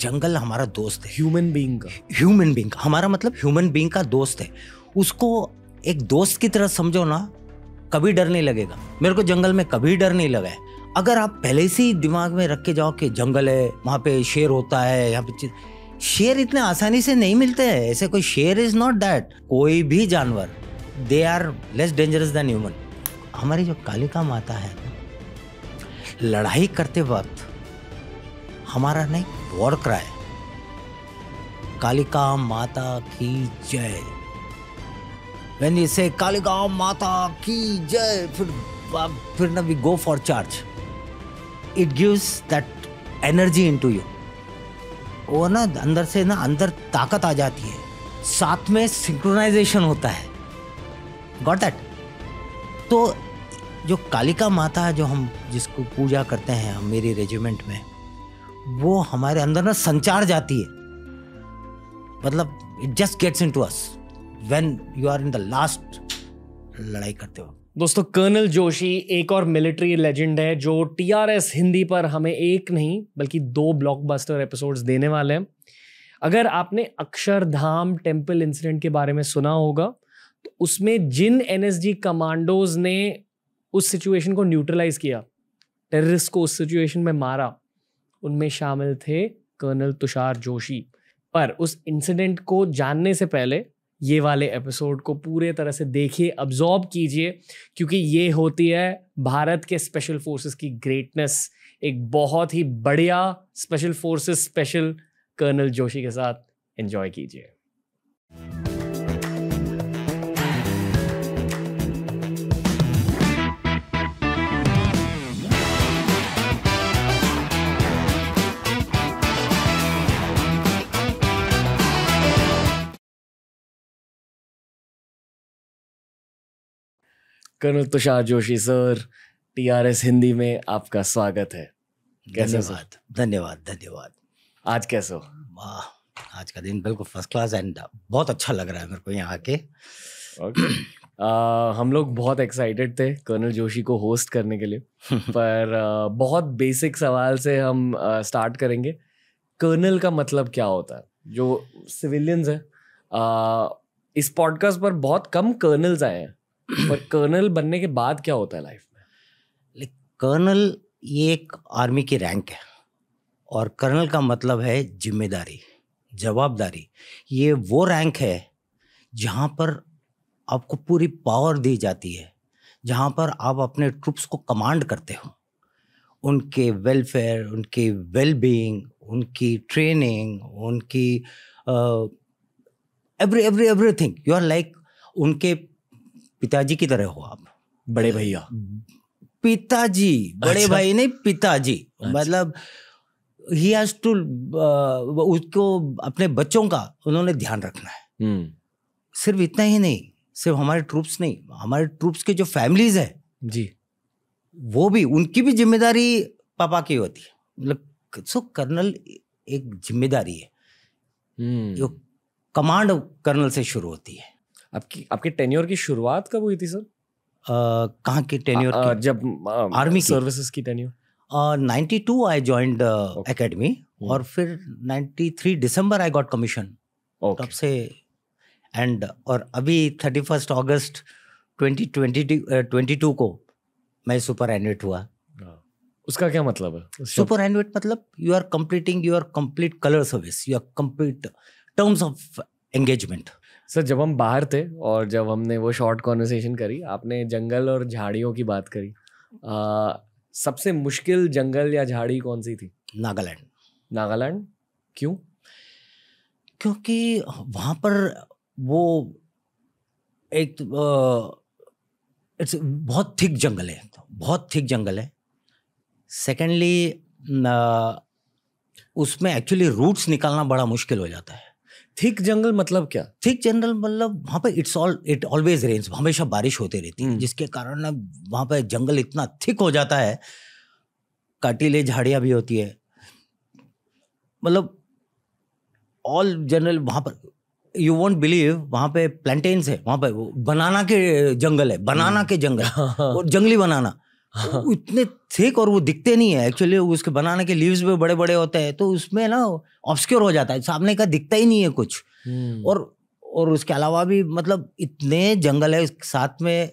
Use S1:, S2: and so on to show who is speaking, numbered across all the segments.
S1: जंगल हमारा दोस्त है ह्यूमन बींग का ह्यूमन बींग का हमारा मतलब ह्यूमन बींग का दोस्त है उसको एक दोस्त की तरह समझो ना कभी डर नहीं लगेगा मेरे को जंगल में कभी डर नहीं लगा है अगर आप पहले से ही दिमाग में रख के जाओ कि जंगल है वहाँ पे शेर होता है यहाँ पे शेर इतने आसानी से नहीं मिलते हैं ऐसे कोई शेर इज नॉट दैट कोई भी जानवर they are less dangerous than human हमारी जो कालिका माता है लड़ाई करते वक्त हमारा नहीं वॉर क्राय कालिका माता की जय when यू से कालिका माता की जय फिर go for for it It that energy into you वो ना अंदर से ना अंदर ताकत आ जाती है साथ में सिंक्रोनाइजेशन होता है गॉट दैट तो जो कालिका माता जो हम जिसको पूजा करते हैं हम मेरी रेजिमेंट में वो हमारे अंदर ना संचार जाती है मतलब it just gets into us when you are in the last लड़ाई करते हो
S2: दोस्तों कर्नल जोशी एक और मिलिट्री लेजेंड है जो टीआरएस हिंदी पर हमें एक नहीं बल्कि दो ब्लॉकबस्टर एपिसोड्स देने वाले हैं अगर आपने अक्षरधाम टेम्पल इंसिडेंट के बारे में सुना होगा तो उसमें जिन एनएसजी कमांडोज ने उस सिचुएशन को न्यूट्रलाइज किया टेररिस्ट को उस सिचुएशन में मारा उनमें शामिल थे कर्नल तुषार जोशी पर उस इंसिडेंट को जानने से पहले ये वाले एपिसोड को पूरे तरह से देखिए अब्जॉर्ब कीजिए क्योंकि ये होती है भारत के स्पेशल फोर्सेस की ग्रेटनेस एक बहुत ही बढ़िया special forces special colonel Joshi के साथ एंजॉय कीजिए colonel Tushar Joshi sir
S1: TRS Hindi में आपका स्वागत है
S2: कैसे धन्यवाद
S1: धन्यवाद धन्यवाद आज कैसे हो वाह आज का दिन बिल्कुल फर्स्ट क्लास एंड बहुत अच्छा लग रहा है मेरे को यहाँ आके
S2: okay. uh, हम लोग बहुत एक्साइटेड थे कर्नल जोशी को होस्ट करने के लिए पर uh, बहुत बेसिक सवाल से हम स्टार्ट uh, करेंगे कर्नल का मतलब क्या होता है जो सिविलियंस है इस पॉडकास्ट पर बहुत कम कर्नल्स आए हैं पर कर्नल बनने के बाद क्या होता है लाइफ
S1: में कर्नल ये एक आर्मी की रैंक है और कर्नल का मतलब है जिम्मेदारी जवाबदारी ये वो रैंक है जहाँ पर आपको पूरी पावर दी जाती है जहाँ पर आप अपने ट्रुप्स को कमांड करते हो उनके वेलफेयर उनके वेलबींग उनकी ट्रेनिंग उनकी every everything you are like उनके पिताजी की तरह हो आप बड़े हम्म। भैया हम्म। पिताजी बड़े अच्छा। भाई नहीं पिताजी अच्छा। मतलब ही हैज टू उसको अपने बच्चों का उन्होंने ध्यान रखना है हम्म। सिर्फ इतना ही नहीं सिर्फ हमारे ट्रूप्स नहीं हमारे ट्रूप्स के जो फैमिलीज है जी वो भी उनकी भी जिम्मेदारी पापा की होती है मतलब सो कर्नल एक जिम्मेदारी है जो कमांड कर्नल से शुरू होती है आपकी आपके टेन्योर की शुरुआत कब हुई थी सर कहाँ की टेन्योर जब आर्मी सर्विसेज की tenure ninety two I join academy और फिर ninety three December I got commission तब से एंड और अभी thirty first August twenty twenty two को मैं सुपर एनुएट हुआ हाँ। उसका क्या मतलब है सुपर एनुएट मतलब you are completing you are complete colour service you are complete terms of engagement sir जब हम बाहर थे
S2: और जब हमने वो शॉर्ट कॉन्वर्सेशन करी आपने जंगल और झाड़ियों की बात करी आ, सबसे मुश्किल जंगल या झाड़ी कौन सी थी नागालैंड नागालैंड
S1: क्यों क्योंकि वहाँ पर वो एक इट्स बहुत थिक जंगल है बहुत थिक जंगल है सेकेंडली उसमें एक्चुअली रूट्स निकालना बड़ा मुश्किल हो जाता है थिक जंगल मतलब क्या थिक जंगल मतलब वहाँ पे it's all it always rains हमेशा बारिश होते रहती है हम्म। जिसके कारण ना वहाँ पे जंगल इतना थिक हो जाता है काटीले झाड़ियाँ भी होती है मतलब ऑल जनरल वहाँ पर यू वॉन्ट बिलीव वहाँ पे प्लांटेन्स है वहाँ पे बनाना के जंगल है बनाना हम्म। के जंगल और जंगली बनाना हाँ। तो वो इतने थिक और वो दिखते नहीं है एक्चुअली उसके बनाने के लीव्स भी बड़े बड़े होते हैं तो उसमें ना ऑब्सक्योर हो जाता है सामने का दिखता ही नहीं है कुछ हम्म। और और उसके अलावा भी मतलब इतने जंगल है साथ में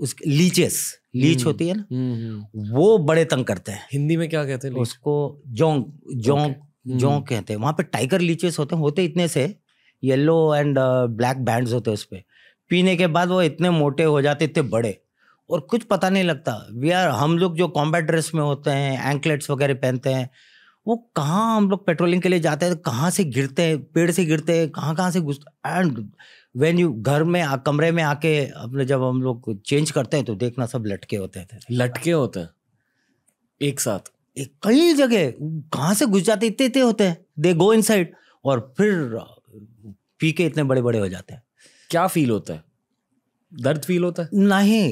S1: उस लीचेस लीच हम्म। होती है ना हम्म, वो बड़े तंग करते हैं हिंदी में क्या कहते हैं उसको जोंक जोंक जोंक कहते हैं वहाँ पे टाइगर लीचेस होते हैं होते इतने से येलो एंड ब्लैक बैंड्स होते हैं उस पर पीने के बाद वो इतने मोटे हो जाते इतने बड़े और कुछ पता नहीं लगता वी आर हम लोग जो कॉम्बैट ड्रेस में होते हैं एंकलेट्स वगैरह पहनते हैं वो कहाँ हम लोग पेट्रोलिंग के लिए जाते हैं तो कहाँ से गिरते हैं पेड़ से गिरते हैं कहाँ कहाँ से घुसते एंड वेन यू घर में आ, कमरे में आके अपने जब हम लोग चेंज करते हैं तो देखना सब लटके होते थे लटके होते हैं एक साथ एक कई जगह कहाँ से घुस जाते इतने इतने होते हैं दे गो इन और फिर पी के इतने बड़े बड़े हो जाते हैं क्या फील होता है दर्द फील होता है नहीं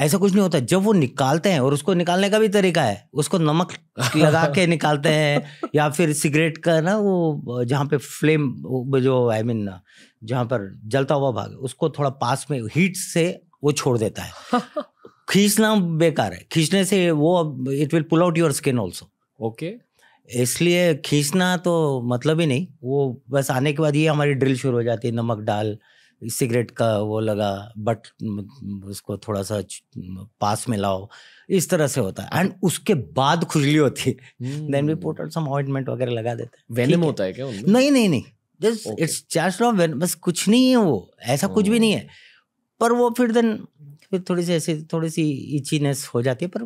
S1: ऐसा कुछ नहीं होता जब वो निकालते हैं और उसको निकालने का भी तरीका है उसको नमक लगा के निकालते हैं या फिर सिगरेट का ना वो जहाँ पे फ्लेम जो आई मीन जहाँ पर जलता हुआ भाग उसको थोड़ा पास में हीट से वो छोड़ देता है खींचना बेकार है खींचने से वो it will pull out your skin also okay इसलिए खींचना तो मतलब ही नहीं वो बस आने के बाद ये हमारी ड्रिल शुरू हो जाती है नमक डाल सिगरेट का वो लगा बट उसको थोड़ा सा पास में लाओ इस तरह से होता है एंड उसके बाद खुजली होती है then we put some ointment वगैरह लगा देते हैं वेनम होता है क्या नहीं नहीं नहीं जस्ट इट्स चार्ज बस कुछ नहीं है वो ऐसा कुछ भी नहीं है हाँ। पर वो फिर देन फिर थोड़ी सी ऐसी थोड़ी सी इचीनेस हो जाती है पर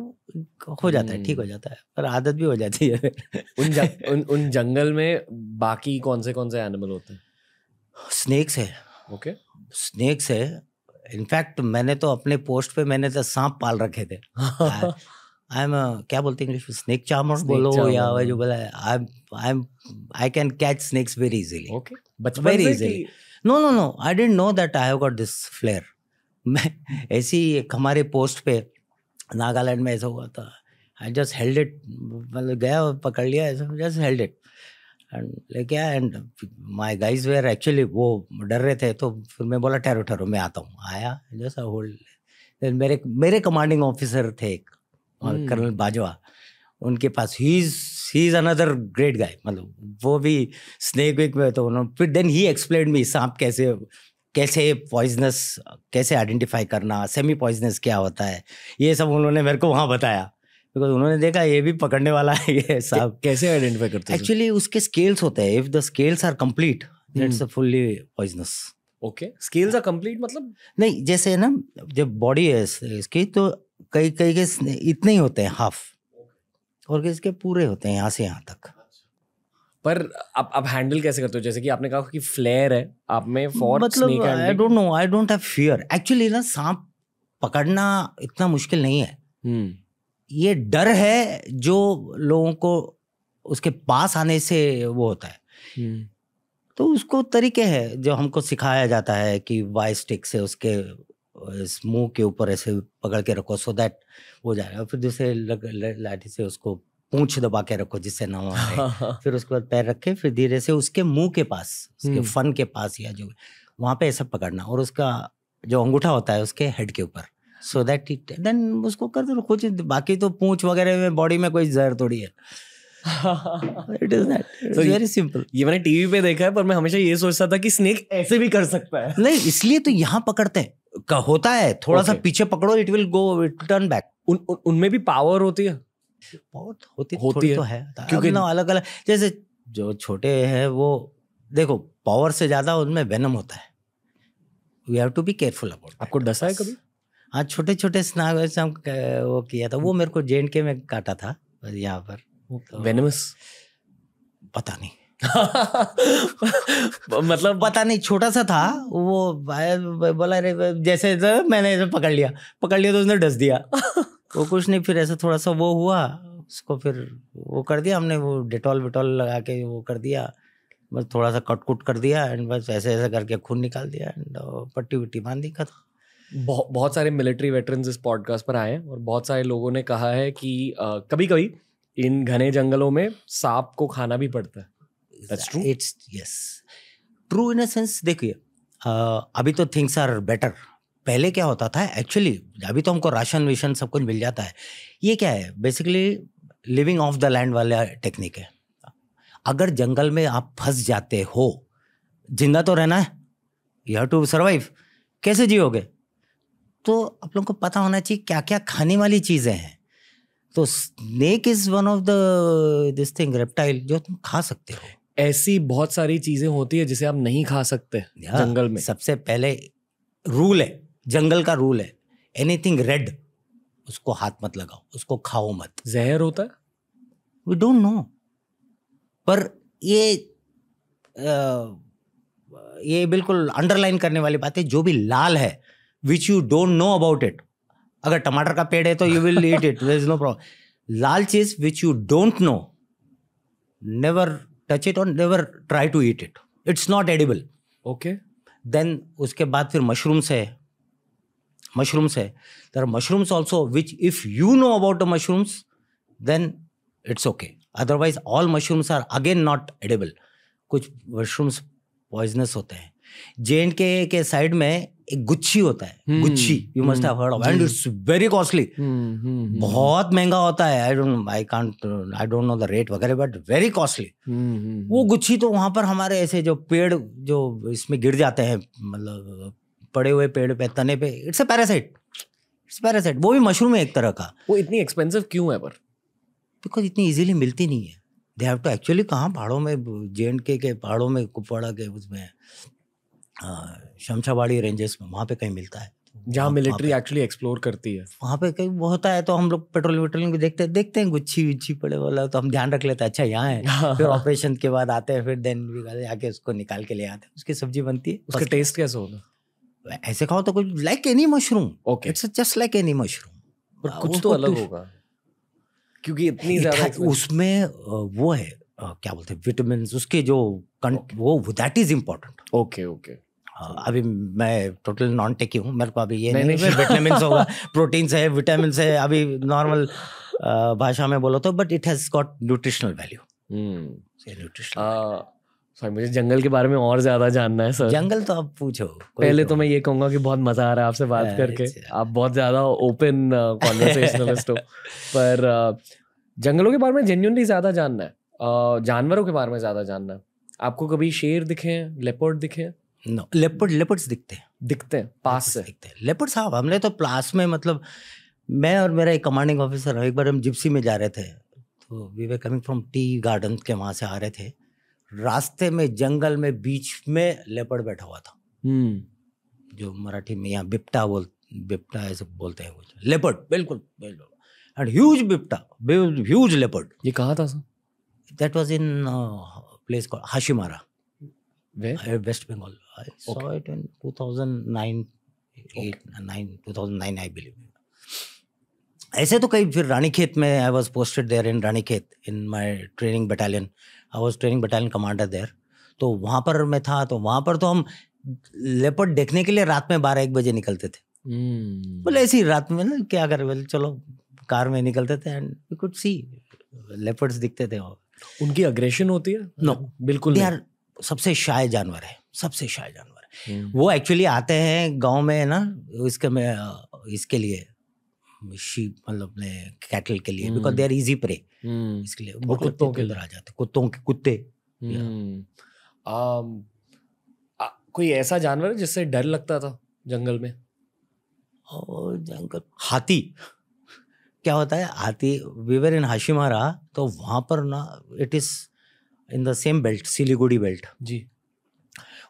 S1: हो जाता है ठीक हो हम्म। जाता है पर आदत भी हो जाती है उन, उन उन जंगल में बाकी कौन से कौन से एनिमल होते हैं स्नेक्स है ओके स्नेक्स है इनफैक्ट मैंने तो अपने पोस्ट पे मैंने तो सांप पाल रखे थे आई एम क्या बोलते हैं इंग्लिश स्नेक चार्मर बोलो या जो हाँ। बोला I I am I can catch snakes very easily okay बचपन very easily no no no I didn't know that I have got this flair मैं ऐसी हमारे पोस्ट पे नागालैंड में ऐसा हुआ था आई जस्ट हेल्ड इट मतलब गया पकड़ लिया ऐसा जस्ट हेल्ड इट एंड लेके आया and my guys were actually वो डर रहे थे तो फिर मैं बोला ठहरो ठहरो मैं आता हूँ आया जैसा होल्ड मेरे मेरे कमांडिंग ऑफिसर थे एक hmm. Colonel hmm. बाजवा उनके पास ही is he is another great guy मतलब वो भी स्नेक वेक में तो उन्होंने फिर देन ही एक्सप्लेन मी सांप कैसे कैसे पॉइजनस कैसे आइडेंटिफाई करना सेमी पॉइजनस क्या होता है ये सब उन्होंने मेरे को वहाँ बताया बिकॉज उन्होंने देखा ये भी पकड़ने वाला है ये साहब कैसे आइडेंटिफाई करते हैं एक्चुअली उसके स्केल्स होते हैं if the scales are complete it's a fully poisonous okay scales are complete मतलब नहीं जैसे है ना जब बॉडी है इसकी तो कई कई के इतने ही होते हैं हाफ और किसी के पूरे होते हैं यहाँ से यहाँ तक
S2: पर आप आप हैंडल कैसे करते हो जैसे कि आपने कहा कि फ्लेयर है आप में फॉर मतलब I don't
S1: know I don't have fear actually ना सांप पकड़ना इतना मुश्किल नहीं है hmm. ये डर है जो लोगों को उसके पास आने से वो होता है हम्म। तो उसको तरीके है जो हमको सिखाया जाता है कि वाई स्टिक से उसके इस मुंह के ऊपर ऐसे पकड़ के रखो सो दैट वो जाए और फिर दूसरे लाठी से उसको पूछ दबा के रखो जिससे ना हो हाँ, हाँ। फिर उसके बाद पैर रखे फिर धीरे से उसके मुंह के पास उसके हम्म। फन के पास या जो वहाँ पे ऐसा पकड़ना और उसका जो अंगूठा होता है उसके हेड के ऊपर सो दैट ठीक देन उसको कर दो कुछ बाकी तो पूछ वगैरह में बॉडी में कोई जहर थोड़ी है it is
S2: that very simple ये मैंने टीवी पे देखा है पर मैं हमेशा ये सोचता था कि स्नेक
S1: ऐसे भी कर सकता है नहीं इसलिए तो यहाँ पकड़ते हैं का होता है थोड़ा okay. सा पीछे पकड़ो it will go turn back उन उनमें भी पावर होती है बहुत तो होती होती है, तो है क्योंकि ना अलग अलग जैसे जो छोटे हैं वो देखो पावर से ज्यादा उनमें वेनम होता है we have to be careful about आपको डसा है कभी हाँ छोटे छोटे स्नाग वो किया था वो मेरे को जे के में काटा था यहाँ पर वेनमस तो पता नहीं मतलब पता नहीं छोटा सा था वो बोला अरे जैसे मैंने पकड़ लिया पकड़ लिया तो उसने डस दिया वो कुछ नहीं फिर ऐसा थोड़ा सा वो हुआ उसको फिर वो कर दिया हमने वो डिटॉल विटॉल लगा के वो कर दिया बस थोड़ा सा कट कुट कर दिया एंड बस ऐसे ऐसे करके खून निकाल दिया एंड पट्टी वट्टी बांध दी खत्म
S2: बहु, बहुत सारे मिलिट्री वेटर इस पॉडकास्ट पर आए हैं और बहुत सारे लोगों ने कहा है कि कभी कभी इन घने जंगलों में सांप को खाना भी पड़ता है
S1: it's yes true in sense देखिए अभी तो थिंग्स आर बेटर पहले क्या होता था एक्चुअली अभी तो हमको राशन विशन सब कुछ मिल जाता है ये क्या है basically living of the land वाला टेक्निक है अगर जंगल में आप फंस जाते हो जिंदा तो रहना है यू हैव टू सर्वाइव कैसे जियोगे तो आप लोगों को पता होना चाहिए क्या क्या खाने वाली चीज़ें हैं तो snake is one of the this thing reptile जो तुम खा सकते हो ऐसी बहुत सारी चीज़ें होती है जिसे आप नहीं खा सकते जंगल में सबसे पहले रूल है जंगल का रूल है एनीथिंग रेड उसको हाथ मत लगाओ उसको खाओ मत जहर होता है वी डोंट नो पर ये आ, ये बिल्कुल अंडरलाइन करने वाली बात है जो भी लाल है which you don't know about it अगर टमाटर का पेड़ है तो you will eat it is no problem लाल चीज which you don't know never touch it और never try to eat it it's not edible okay then उसके बाद फिर मशरूम्स है मशरूम्स है दर mushrooms also which if you know about the mushrooms then it's okay otherwise all mushrooms are again not edible कुछ mushrooms poisonous होते हैं जे and के साइड में एक गुच्छी होता है हम्म। गुच्छी you must have heard of and it's very costly बहुत महंगा होता है I don't I can't I don't know the rate वगैरह बट वेरी कॉस्टली वो हम्म। गुच्छी तो वहां पर हमारे ऐसे जो पेड़ जो इसमें गिर जाते हैं मतलब पड़े हुए पेड़ पे तने पे it's a parasite it's parasite वो भी मशरूम है एक तरह का वो इतनी एक्सपेंसिव क्यों है पर बिकॉज इतनी इजीली मिलती नहीं है दे हैव टू एक्चुअली कहाँ पहाड़ों में जे के पहाड़ों में कुपवाड़ा के उसमें शमशाबाड़ी रेंजेस में वहाँ पे कहीं मिलता है
S2: जहाँ मिलिट्री
S1: एक्चुअली एक्सप्लोर करती है वहाँ पे कहीं वो होता है तो हम लोग पेट्रोल वेट्रोल भी देखते देखते हैं गुच्छी उच्छी पड़े वाला तो हम ध्यान रख लेते हैं अच्छा यहाँ है फिर ऑपरेशन के बाद आते हैं फिर देन आके उसको निकाल के ले आते हैं उसकी सब्जी बनती है उसका टेस्ट कैसे होगा ऐसे खाओ तो कुछ like any mushroom okay it's just like any mushroom पर कुछ तो अलग होगा क्योंकि इतनी ज्यादा उसमें वो है क्या बोलते हैं विटामिन उसके जो वो that is important okay okay हाँ, अभी मैं टोटल नॉन टेकी हूँ मेरे को अभी ये नहीं, नहीं, नहीं नहीं होगा प्रोटीन्स है विटामिन है अभी नॉर्मल भाषा में बोलो तो but it has got nutritional
S2: value nutritional sorry मुझे जंगल के बारे में और ज्यादा जानना है सर जंगल तो आप पूछो पहले तो, तो मैं ये कहूंगा कि बहुत मजा आ रहा है आपसे बात करके आप बहुत ज्यादा ओपन कॉन्वर्सेशनलिस्ट हो पर जंगलों के बारे में जेन्यूनली ज्यादा जानना है जानवरों के बारे में ज्यादा जानना है
S1: आपको कभी शेर दिखे लेपर्ड दिखे नो लेपर्ड लेपर्ड्स दिखते हैं दिखते हैं पास से दिखते हैं लेपर्ड साहब हाँ, हमने तो प्लास में मतलब मैं और मेरा एक कमांडिंग ऑफिसर एक बार हम जिप्सी में जा रहे थे तो we were coming from tea garden के वहाँ से आ रहे थे रास्ते में जंगल में बीच में लेपर्ड बैठा हुआ था हम्म। जो मराठी में यहाँ बिप्टा बोल बिप्टा ऐसे बोलते हैं कुछ लेपर्ड बिल्कुल बिल्कुल एंड ह्यूज बिप्टा ह्यूज लेपर्ड ये कहा था sir that was in place Hasimara West Bengal I okay. saw it in 2009, okay. 8, 9, 2009, I believe. ऐसे तो कई फिर रानी खेत में I was posted there in Ranikhet in my training battalion I was training battalion commander there तो वहाँ पर मैं था तो वहाँ पर तो हम लेपट देखने के लिए रात में बारह एक बजे निकलते थे हम्म। बोले ऐसी रात में ना क्या कर बोले चलो कार में निकलते थे and you could see leopards दिखते थे और उनकी अग्रेशन होती है नो no, बिल्कुल दे आर सबसे शाय जानवर है सबसे शाय जानवर हम्म। वो एक्चुअली आते हैं गांव में ना इसके में इसके लिए शीप मतलब अपने कैटल के लिए because they are easy prey इसके लिए वो कुत्तों के अंदर आ जाते कुत्तों के कुत्ते
S2: हम्म। कोई ऐसा जानवर है जिससे डर लगता था जंगल में
S1: और जंगल हाथी क्या होता है हाथी वीवर इन हाशिमारा तो वहाँ पर ना it is in the same belt Siliguri belt जी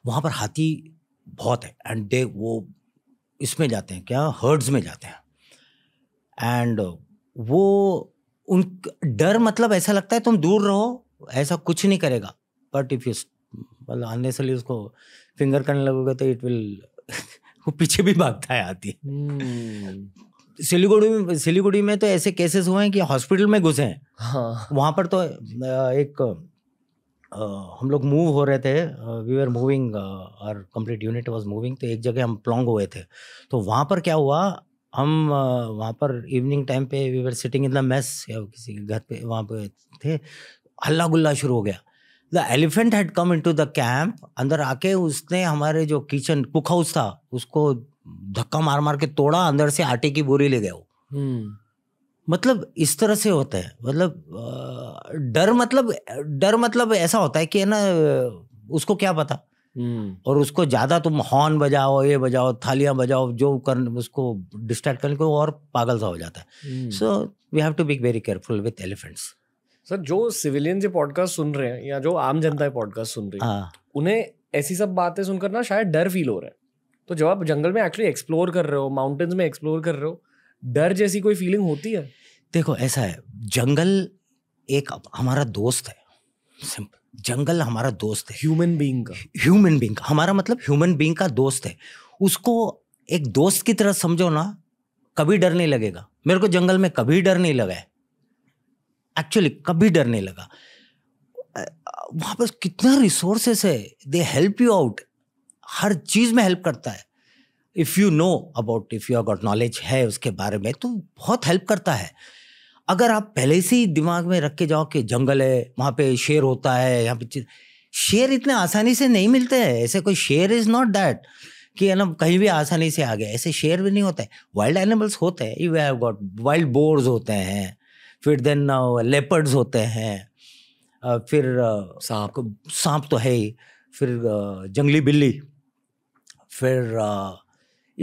S1: वहाँ पर हाथी बहुत है एंड दे वो इसमें जाते हैं क्या हर्ड्स में जाते हैं एंड वो उन डर मतलब ऐसा लगता है तुम दूर रहो ऐसा कुछ नहीं करेगा बट इफ़ यू मतलब से उसको फिंगर करने लगोगे तो इट विल वो पीछे भी भागता है आती सिलीगुड़ी हम्म। में सिलीगुड़ी में तो ऐसे केसेस हुए हैं कि हॉस्पिटल में घुसे हैं हाँ। वहाँ पर तो एक हम लोग मूव हो रहे थे वी आर मूविंग और कंप्लीट यूनिट वाज मूविंग तो एक जगह हम प्लोंग हुए थे तो वहाँ पर क्या हुआ हम वहाँ पर इवनिंग टाइम पे we are sitting in the mess या किसी के घर पे वहाँ पे थे हल्ला गुल्ला शुरू हो गया the elephant had come into the camp अंदर आके उसने हमारे जो किचन कुक हाउस था उसको धक्का मार मार के तोड़ा अंदर से आटे की बोरी ले गया वो हम्म। मतलब इस तरह से होता है मतलब डर मतलब डर मतलब ऐसा होता है कि है ना उसको क्या पता हम्म। और उसको ज्यादा तुम हॉर्न बजाओ ये बजाओ थालियां बजाओ जो कर उसको डिस्ट्रैक्ट करने को और पागल सा हो जाता है so we have to be very careful with elephants
S2: sir जो सिविलियन ये पॉडकास्ट सुन रहे हैं या जो आम जनता पॉडकास्ट सुन रही है हाँ। उन्हें ऐसी सब बातें सुनकर ना शायद डर फील हो रहा है तो जब आप जंगल में एक्चुअली एक्सप्लोर कर रहे हो माउंटेन्स में एक्सप्लोर कर रहे हो डर जैसी कोई फीलिंग होती है
S1: देखो ऐसा है जंगल एक हमारा दोस्त है सिंपल जंगल हमारा दोस्त है ह्यूमन बींग का ह्यूमन बींग का हमारा मतलब ह्यूमन बींग का दोस्त है उसको एक दोस्त की तरह समझो ना कभी डर नहीं लगेगा मेरे को जंगल में कभी डर नहीं लगा है एक्चुअली कभी डर नहीं लगा वहाँ पर कितना रिसोर्सेस है दे हेल्प यू आउट हर चीज़ में हेल्प करता है if you know about if you got knowledge है उसके बारे में तो बहुत हेल्प करता है अगर आप पहले से ही दिमाग में रख के जाओ कि जंगल है वहाँ पे शेर होता है यहाँ पे शेर इतने आसानी से नहीं मिलते हैं ऐसे कोई शेर इज़ नॉट दैट कि है ना कहीं भी आसानी से आ गया ऐसे शेर भी नहीं होते वाइल्ड एनिमल्स होते हैं you have got wild boar होते हैं फिर देन लेपर्ड्स uh, होते हैं फिर uh, सांप सांप तो है ही फिर uh, जंगली बिल्ली फिर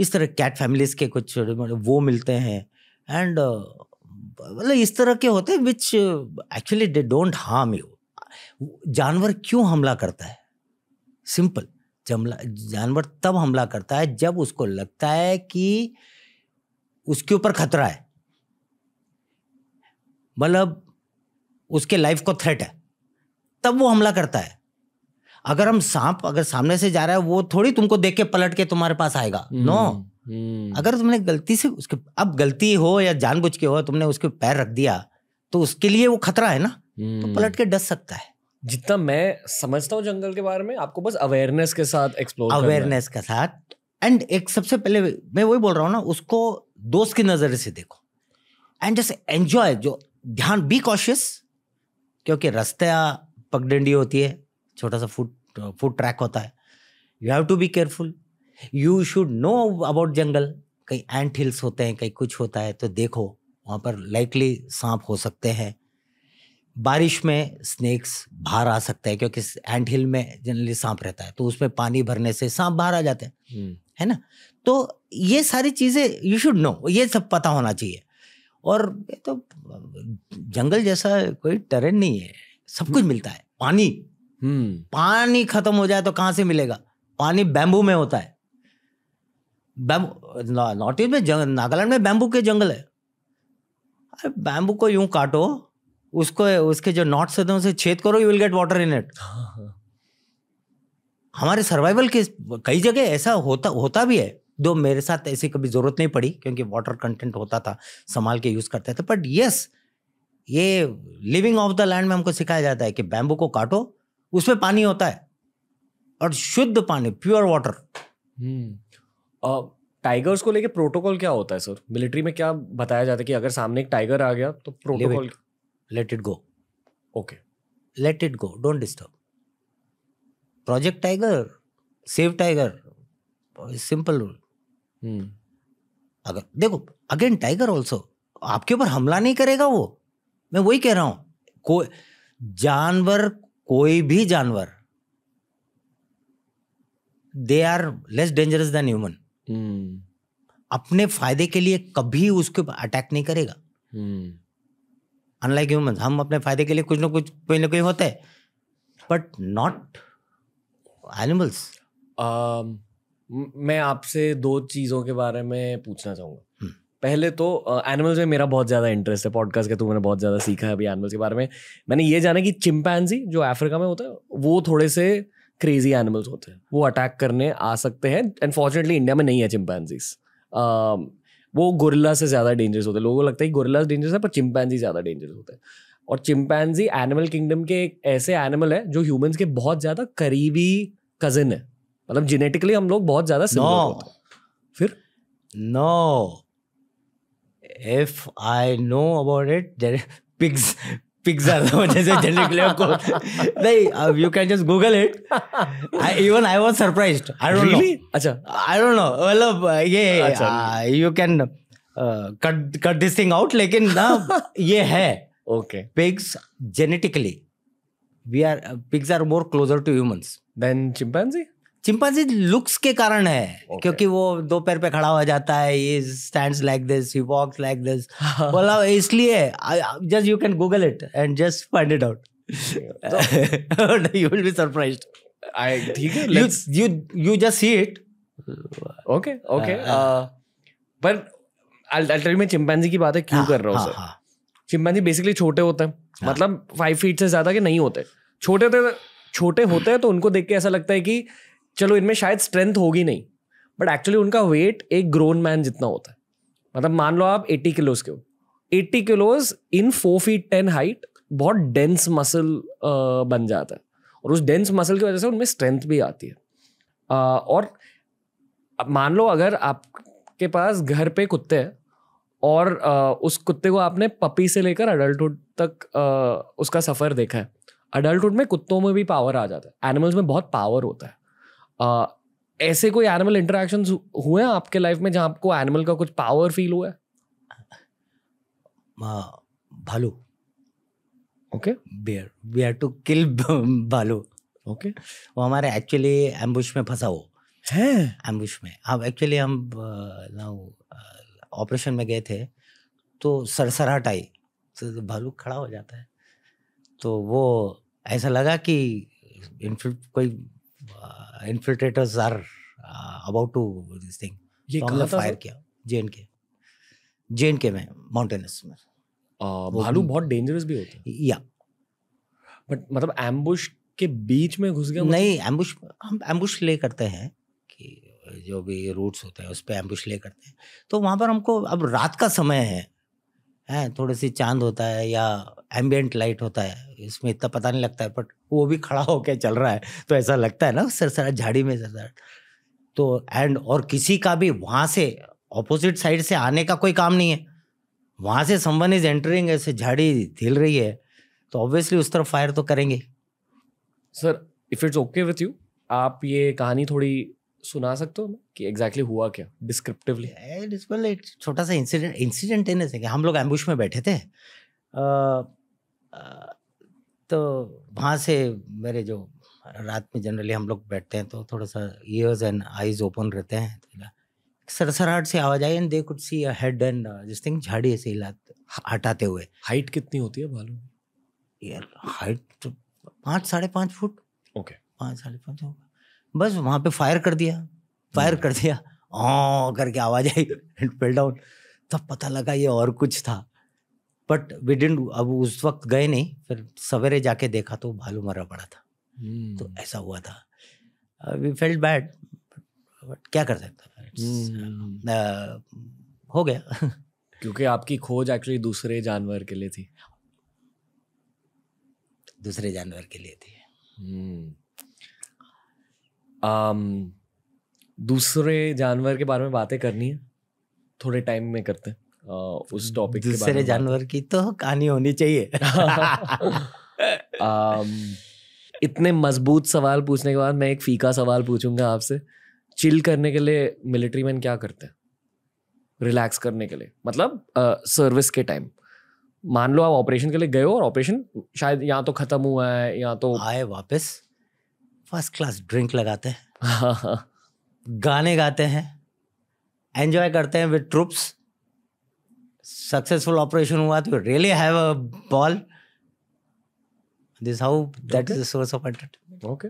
S1: इस तरह कैट फैमिलीज के कुछ वो मिलते हैं एंड मतलब इस तरह के होते हैं which actually they don't harm you जानवर क्यों हमला करता है सिंपल जमला जानवर तब हमला करता है जब उसको लगता है कि उसके ऊपर खतरा है मतलब उसके लाइफ को थ्रेट है तब वो हमला करता है अगर हम सांप अगर सामने से जा रहा है वो थोड़ी तुमको देख के पलट के तुम्हारे पास आएगा हम्म, नो हम्म। अगर तुमने गलती से उसके अब गलती हो या जानबूझ के हो तुमने उसके पैर रख दिया तो उसके लिए वो खतरा है ना तो हम्म। पलट के डस सकता है जितना मैं समझता हूँ जंगल के बारे में आपको बस अवेयरनेस के साथ एक्सप्लोर अवेयरनेस के साथ एंड एक सबसे पहले मैं वही बोल रहा हूँ ना उसको दोस्त की नज़र से देखो एंड जस्ट एंजॉय जो ध्यान बी कॉशियस क्योंकि रास्ता पगडंडी होती है छोटा सा फूड फूड ट्रैक होता है you have to be careful you should know about जंगल कहीं एंट हिल्स होते हैं कहीं कुछ होता है तो देखो वहाँ पर लाइकली सांप हो सकते हैं बारिश में स्नेक्स बाहर आ सकते हैं क्योंकि एंट हिल में जनरली सांप रहता है तो उसमें पानी भरने से सांप बाहर आ जाते हैं हम्म। है ना तो ये सारी चीज़ें यू शुड नो ये सब पता होना चाहिए और ये तो जंगल uh, जैसा कोई टरेन नहीं है सब कुछ हम्म। मिलता है पानी हम्म। पानी खत्म हो जाए तो कहां से मिलेगा पानी बैम्बू में होता है नॉर्थ ईस्ट में नागालैंड में बैम्बू के जंगल है अरे बैम्बू को यूं काटो उसको उसके जो नॉट से हैं उसे छेद करो you will get water in it हमारे सर्वाइवल के कई जगह ऐसा होता होता भी है दो मेरे साथ ऐसी कभी जरूरत नहीं पड़ी क्योंकि वाटर कंटेंट होता था संभाल के यूज करते थे बट यस ये लिविंग ऑफ द लैंड में हमको सिखाया जाता है कि बैम्बू को काटो उसमें पानी होता है और शुद्ध पानी प्योर वाटर
S2: टाइगर्स को लेके प्रोटोकॉल क्या होता है सर मिलिट्री में क्या बताया जाता है कि अगर सामने एक टाइगर आ गया तो protocol
S1: let it go okay let it go don't disturb project tiger save tiger simple rule अगर देखो अगेन टाइगर ऑल्सो आपके ऊपर हमला नहीं करेगा वो मैं वही कह रहा हूं कोई जानवर कोई भी जानवर they are less dangerous than human अपने फायदे के लिए कभी उसके ऊपर अटैक नहीं करेगा अनलाइक हम्म। ह्यूमन हम अपने फायदे के लिए कुछ ना कुछ कोई ना कोई होते है बट नॉट एनिमल्स मैं आपसे दो चीज़ों के
S2: बारे में पूछना चाहूंगा पहले तो एनिमल्स में मेरा बहुत ज़्यादा इंटरेस्ट है पॉडकास्ट का तो मैंने बहुत ज़्यादा सीखा है अभी एनिमल्स के बारे में मैंने ये जाना कि चिंपैनजी जो अफ्रीका में होता है वो थोड़े से क्रेजी एनिमल्स होते हैं वो अटैक करने आ सकते हैं अनफॉर्चुनेटली इंडिया में नहीं है चिंपैनजीज वो गोरिल्ला से ज़्यादा डेंजरस होते हैं लोगों को लगता है कि गोरिल्ला डेंजरस है पर चिंपैनजी ज़्यादा डेंजरस होते हैं और चिंपैनजी एनिमल किंगडम के एक ऐसे एनिमल है जो ह्यूमंस के बहुत ज़्यादा करीबी कजिन है मतलब जेनेटिकली हम लोग बहुत ज़्यादा सिमिलर होते हैं फिर
S1: no no. If I know about it pigs pigs are जैसे चलने के लिए को नहीं you can just google it I even I was surprise I don't know अच्छा आई डोंट नो मतलब ये you can cut cut this thing out लेकिन ना ये है okay pigs genetically we are pigs are more closer to humans than chimpanzee chimpanzee looks के कारण है okay. क्योंकि वो दो पैर पे खड़ा हो जाता है ये stands like this he walks like this बोला इसलिए just you can google it and just find it out
S2: you will be surprise I ठीक है you you you just see it okay okay पर अल्टरनेट में chimpanzee की बात है क्यों हाँ, कर रहा हूँ सर चिंपैंजी बेसिकली छोटे होते हैं हाँ. मतलब फाइव फीट से ज्यादा के नहीं होते छोटे थे छोटे होते हैं तो उनको देख के ऐसा लगता है कि चलो इनमें शायद स्ट्रेंथ होगी नहीं बट एक्चुअली उनका वेट एक ग्रोन मैन जितना होता है मतलब मान लो आप एट्टी किलोज के हो eighty kilos in four feet ten height बहुत डेंस मसल बन जाता है और उस डेंस मसल की वजह से उनमें स्ट्रेंथ भी आती है और मान लो अगर आपके पास घर पे कुत्ते हैं और उस कुत्ते को आपने पपी से लेकर अडल्टहुड तक उसका सफ़र देखा है अडल्टहुड में कुत्तों में भी पावर आ जाता है एनिमल्स में बहुत पावर होता है ऐसे कोई एनिमल इंटरेक्शन हुए हैं आपके लाइफ में जहाँ आपको एनिमल का कुछ पावर फील हुआ है
S1: हाँ, भालू okay bear we are to kill भालू ओके वो हमारे एक्चुअली एम्बुश में फंसा हो है एम्बुश में हम एक्चुअली हम ना ऑपरेशन में गए थे तो सरसराहट आई तो भालू खड़ा हो जाता है तो वो ऐसा लगा कि कोई infiltrators are about to this thing ये तो हमने फायर किया जे एंड के जे एंड के में माउंटेनस में भालू बहुत डेंजरस भी होते हैं या बट मतलब एम्बुश के बीच में घुस गया मतलब? नहीं एम्बुश हम एम्बुश ले करते हैं कि जो भी रूट्स होते हैं उस पर एम्बुश ले करते हैं तो वहाँ पर हमको अब रात का समय है हैं थोड़ी सी चांद होता है या एम्बियंट लाइट होता है इसमें इतना पता नहीं लगता है बट वो भी खड़ा होकर चल रहा है तो ऐसा लगता है ना सरसरा झाड़ी में सरसरा तो एंड और किसी का भी वहाँ से ऑपोजिट साइड से आने का कोई काम नहीं है वहाँ से संबंध इज एंटरिंग ऐसे झाड़ी हिल रही है तो ऑब्वियसली उस तरफ फायर तो करेंगे sir if it's
S2: okay with you आप ये कहानी थोड़ी सुना सकते हो कि एग्जैक्टली exactly हुआ क्या डिस्क्रिप्टिवली
S1: well, एक छोटा सा इंसिडेंट इंसिडेंट है ना कि हम लोग एम्बुश में बैठे थे uh, uh, तो वहाँ से मेरे जो रात में जनरली हम लोग बैठते हैं तो थोड़ा सा ईयर्स एंड आईज ओपन रहते हैं तो सरसराहट से आवाज आई and they could see head and जिस थिंग झाड़ी से हिला हटाते हुए हाइट कितनी होती है भालू यार हाइट तो पाँच साढ़े पाँच फुट ओके पाँच साढ़े पाँच होगा बस वहाँ पे फायर कर दिया फायर hmm. कर दिया ओ करके आवाज आई एंड फेल डाउन तब पता लगा ये और कुछ था बट वी डिंट अब उस वक्त गए नहीं फिर सवेरे जाके देखा तो भालू मरा पड़ा था hmm. तो ऐसा हुआ था वी फेल्ट बैड बट क्या कर सकता हम्म।
S2: uh, हो गया क्योंकि आपकी खोज एक्चुअली दूसरे जानवर के लिए थी दूसरे जानवर के लिए थी hmm. um, दूसरे जानवर के बारे में बातें करनी है थोड़े टाइम में करते हैं उस टॉपिक के बारे में जानवर
S1: की तो कहानी होनी
S2: चाहिए um, इतने मजबूत सवाल पूछने के बाद मैं एक फीका सवाल पूछूंगा आपसे चिल करने के लिए मिलिट्री मैन क्या करते हैं रिलैक्स करने के लिए मतलब सर्विस के टाइम मान लो आप ऑपरेशन
S1: के लिए गए हो और ऑपरेशन शायद यहाँ तो खत्म हुआ है यहाँ तो आए वापस फर्स्ट क्लास ड्रिंक लगाते हैं गाने गाते हैं एंजॉय करते हैं विद ट्रुप्स सक्सेसफुल ऑपरेशन हुआ तो really have a ball this how that is the source of entertainment okay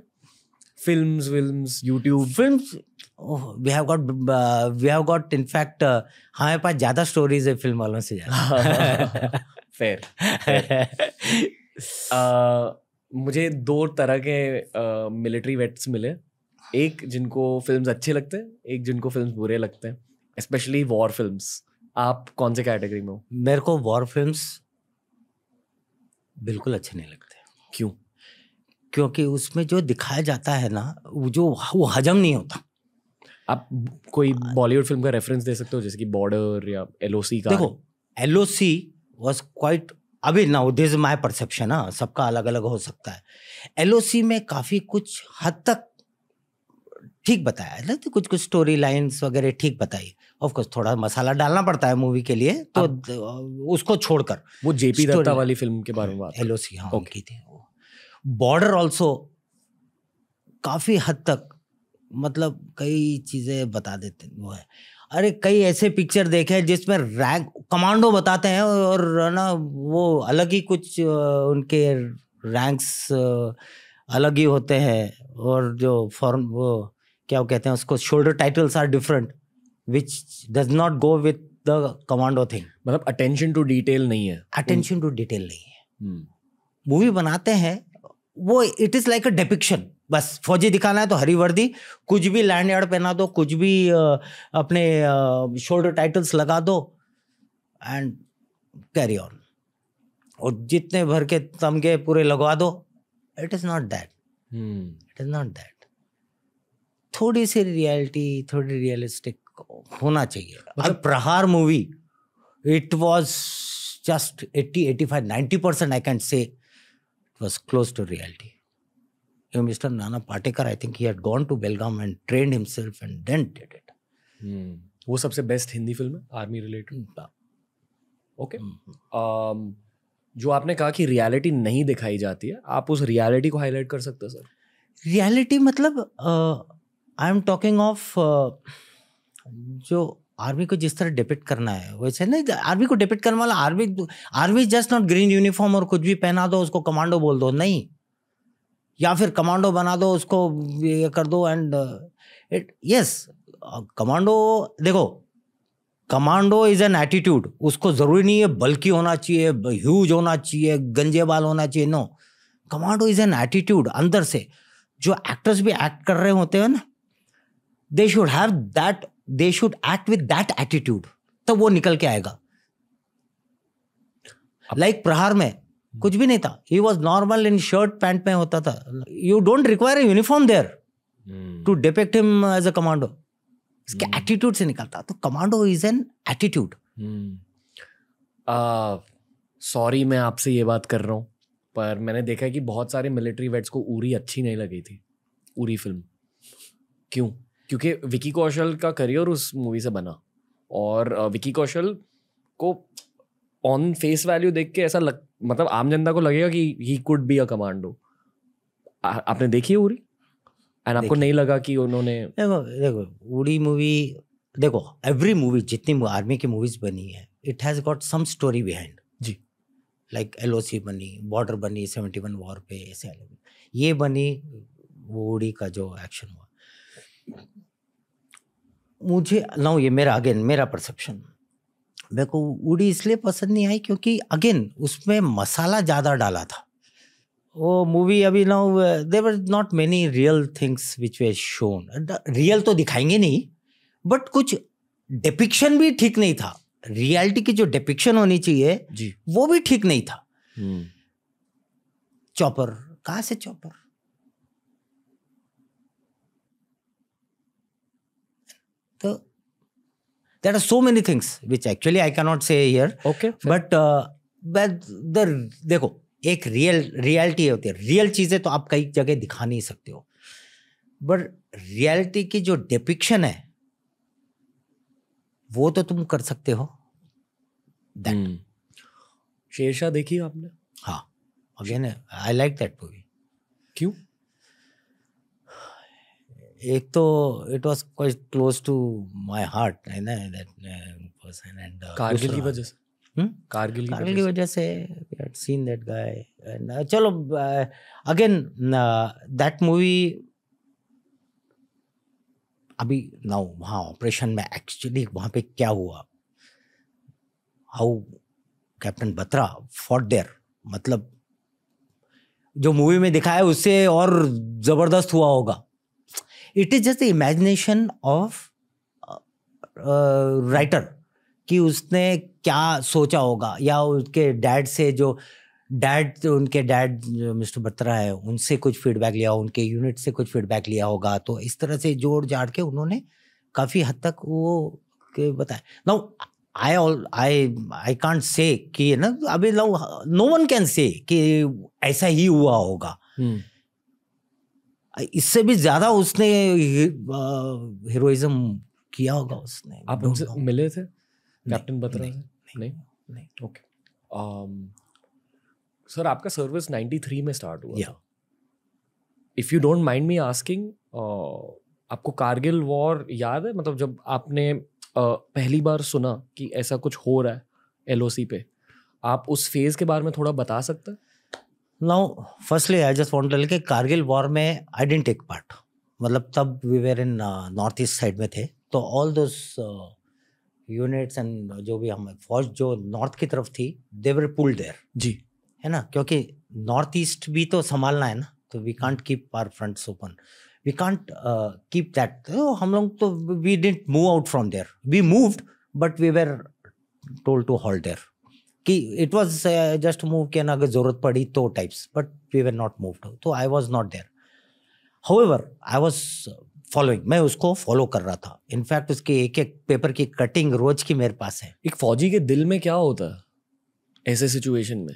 S1: films films youtube films oh, we have got uh, we have got in fact uh, हमारे पास ज्यादा stories है film वालों से ज्यादा fair
S2: uh, मुझे दो तरह के मिलिट्री uh, वेट्स मिले एक जिनको फिल्म्स अच्छे लगते हैं एक जिनको फिल्म्स बुरे लगते हैं
S1: स्पेशली वॉर फिल्म्स आप कौन से कैटेगरी में हो मेरे को वॉर फिल्म बिल्कुल अच्छे नहीं लगते क्यों क्योंकि उसमें जो दिखाया जाता है ना वो जो वो हजम नहीं होता आप कोई बॉलीवुड फिल्म का रेफरेंस दे सकते हो जैसे कि बॉर्डर या एल का देखो एल वाज क्वाइट अभी नाउ दिस माय परसेप्शन हाँ सबका अलग अलग हो सकता है एल में काफ़ी कुछ हद तक ठीक बताया ना तो कुछ कुछ स्टोरी लाइंस वगैरह ठीक बताई ऑफकोर्स थोड़ा मसाला डालना पड़ता है मूवी के लिए तो उसको छोड़कर वो जेपी दत्ता वाली फिल्म के बारे में एल ओ सी हाँ okay. थी बॉर्डर ऑल्सो काफ़ी हद तक मतलब कई चीज़ें बता देते वो है अरे कई ऐसे पिक्चर देखे हैं जिसमें रैंक कमांडो बताते हैं और ना वो अलग ही कुछ उनके रैंक्स अलग ही होते हैं और जो फॉर्म वो क्या वो कहते हैं उसको shoulder titles are different which does not go with the commando thing मतलब अटेंशन टू डिटेल नहीं है अटेंशन टू डिटेल नहीं है मूवी हम्म। hmm. बनाते हैं वो it is like a depiction बस फौजी दिखाना है तो हरी वर्दी कुछ भी लैंड यार्ड पहना दो कुछ भी अपने शोल्डर टाइटल्स लगा दो एंड कैरी ऑन और जितने भर के तमगे पूरे लगवा दो it is not that it is not that थोड़ी सी रियलिटी थोड़ी रियलिस्टिक होना चाहिए मतलब Prahaar movie it was just eighty eighty five ninety percent I can say it was close to reality you mister Nana Patekar I think he had gone to Belgaum and train himself and and did it hmm. वो सबसे best Hindi film है
S2: army related okay जो आपने कहा कि reality नहीं दिखाई जाती है आप उस रियलिटी को हाईलाइट कर सकते हो सर
S1: रियलिटी मतलब आई एम टॉकिंग ऑफ जो आर्मी को जिस तरह डिपिट करना है वैसे नहीं आर्मी को डिपिट करने वाला army army just not green uniform और कुछ भी पहना दो उसको कमांडो बोल दो नहीं या फिर कमांडो बना दो उसको ये कर दो एंड इट यस कमांडो देखो कमांडो इज एन एटीट्यूड उसको ज़रूरी नहीं है बल्कि होना चाहिए ह्यूज होना चाहिए गंजे बाल होना चाहिए no commando is an attitude अंदर से जो एक्टर्स भी एक्ट कर रहे होते हैं ना they should have that they should act with that attitude तब वो निकल के आएगा लाइक like प्रहार में कुछ भी नहीं था he was normal in shirt pant में होता था you don't require a uniform there to depict him as a commando इसके एटीट्यूड hmm. से निकलता तो commando is an attitude sorry मैं आपसे
S2: ये बात कर रहा हूँ पर मैंने देखा है कि बहुत सारे मिलिट्री वेट्स को उरी अच्छी नहीं लगी थी उरी फिल्म क्यों क्योंकि विकी कौशल का करियर उस मूवी से बना और विकी कौशल को ऑन फेस वैल्यू देख के ऐसा लग मतलब आम जनता को लगेगा कि he could be a commando आपने देखी है उड़ी एंड आपको नहीं लगा कि उन्होंने
S1: देखो देखो उड़ी मूवी देखो एवरी मूवी जितनी आर्मी की मूवीज बनी है it has got some story behind जी लाइक एल बनी बॉर्डर बनी सेवेंटी वन वॉर पे ऐसे ये बनी वो उड़ी का जो एक्शन हुआ मुझे नाउ ये मेरा अगेन मेरा परसेप्शन मेरे को उड़ी इसलिए पसंद नहीं आई क्योंकि अगेन उसमें मसाला ज़्यादा डाला था वो मूवी अभी now there not many real things which were shown real तो दिखाएंगे नहीं बट कुछ डिपिक्शन भी ठीक नहीं था रियलिटी की जो डिपिक्शन होनी चाहिए वो भी ठीक नहीं था चॉपर हम्म। कहाँ से chopper there are so many things which actually I cannot say here. Okay. Fair. But uh, but the देखो एक real reality होती है real चीजें तो आप कई जगह दिखा नहीं सकते हो but reality की जो depiction है वो तो तुम कर सकते हो दैट शेरशाह देखी आपने हाँ again I like that movie क्यों एक तो it was quite close to my heart है ना दैट पर्सन एंड कारगिल की वजह से कारगिल कारगिल की वजह से we had seen that guy and चलो अगेन दैट मूवी अभी नाउ वहाँ ऑपरेशन में एक्चुअली वहाँ पे क्या हुआ how captain Batra fought there मतलब जो मूवी में दिखाया उससे और ज़बरदस्त हुआ होगा it is just the imagination of writer कि उसने क्या सोचा होगा या उसके डैड से जो डैड उनके डैड मिस्टर बत्रा है उनसे कुछ फीडबैक लिया उनके यूनिट से कुछ फीडबैक लिया होगा तो इस तरह से जोड़ जाड़ के उन्होंने काफ़ी हद तक वो के बताया now I all I I can't say कि ना अभी now no one can say कि ऐसा ही हुआ होगा hmm. इससे भी ज्यादा उसने हीरोइज्म किया होगा उसने आप उनसे मिले थे कैप्टन बत्रा नहीं
S2: नहीं नहीं नहीं ओके um, सर आपका सर्विस 93 में स्टार्ट हुआ था if you don't mind me asking आपको कारगिल वॉर याद है मतलब जब आपने uh, पहली बार सुना कि ऐसा कुछ हो रहा है एलओसी पे आप उस फेज के बारे में थोड़ा बता सकते हैं
S1: now firstly I just want के कारगिल वॉर में आई डेंट टेक पार्ट मतलब तब we were in north east side में थे तो ऑल दो यूनिट्स एंड जो भी हम फौज जो नॉर्थ की तरफ थी देवर पुल देर जी है ना क्योंकि नॉर्थ ईस्ट भी तो संभालना है ना तो we can't keep our fronts open we can't keep that हम लोग तो we didn't move out from there we moved but we were told to halt there कि इट वॉज जस्ट मूव किया ना अगर जरूरत पड़ी तो types but we were not move तो I was not there however I was following मैं उसको फॉलो कर रहा था इनफैक्ट उसके एक एक पेपर की कटिंग रोज की मेरे पास है एक फौजी के दिल में क्या होता है ऐसे सिचुएशन में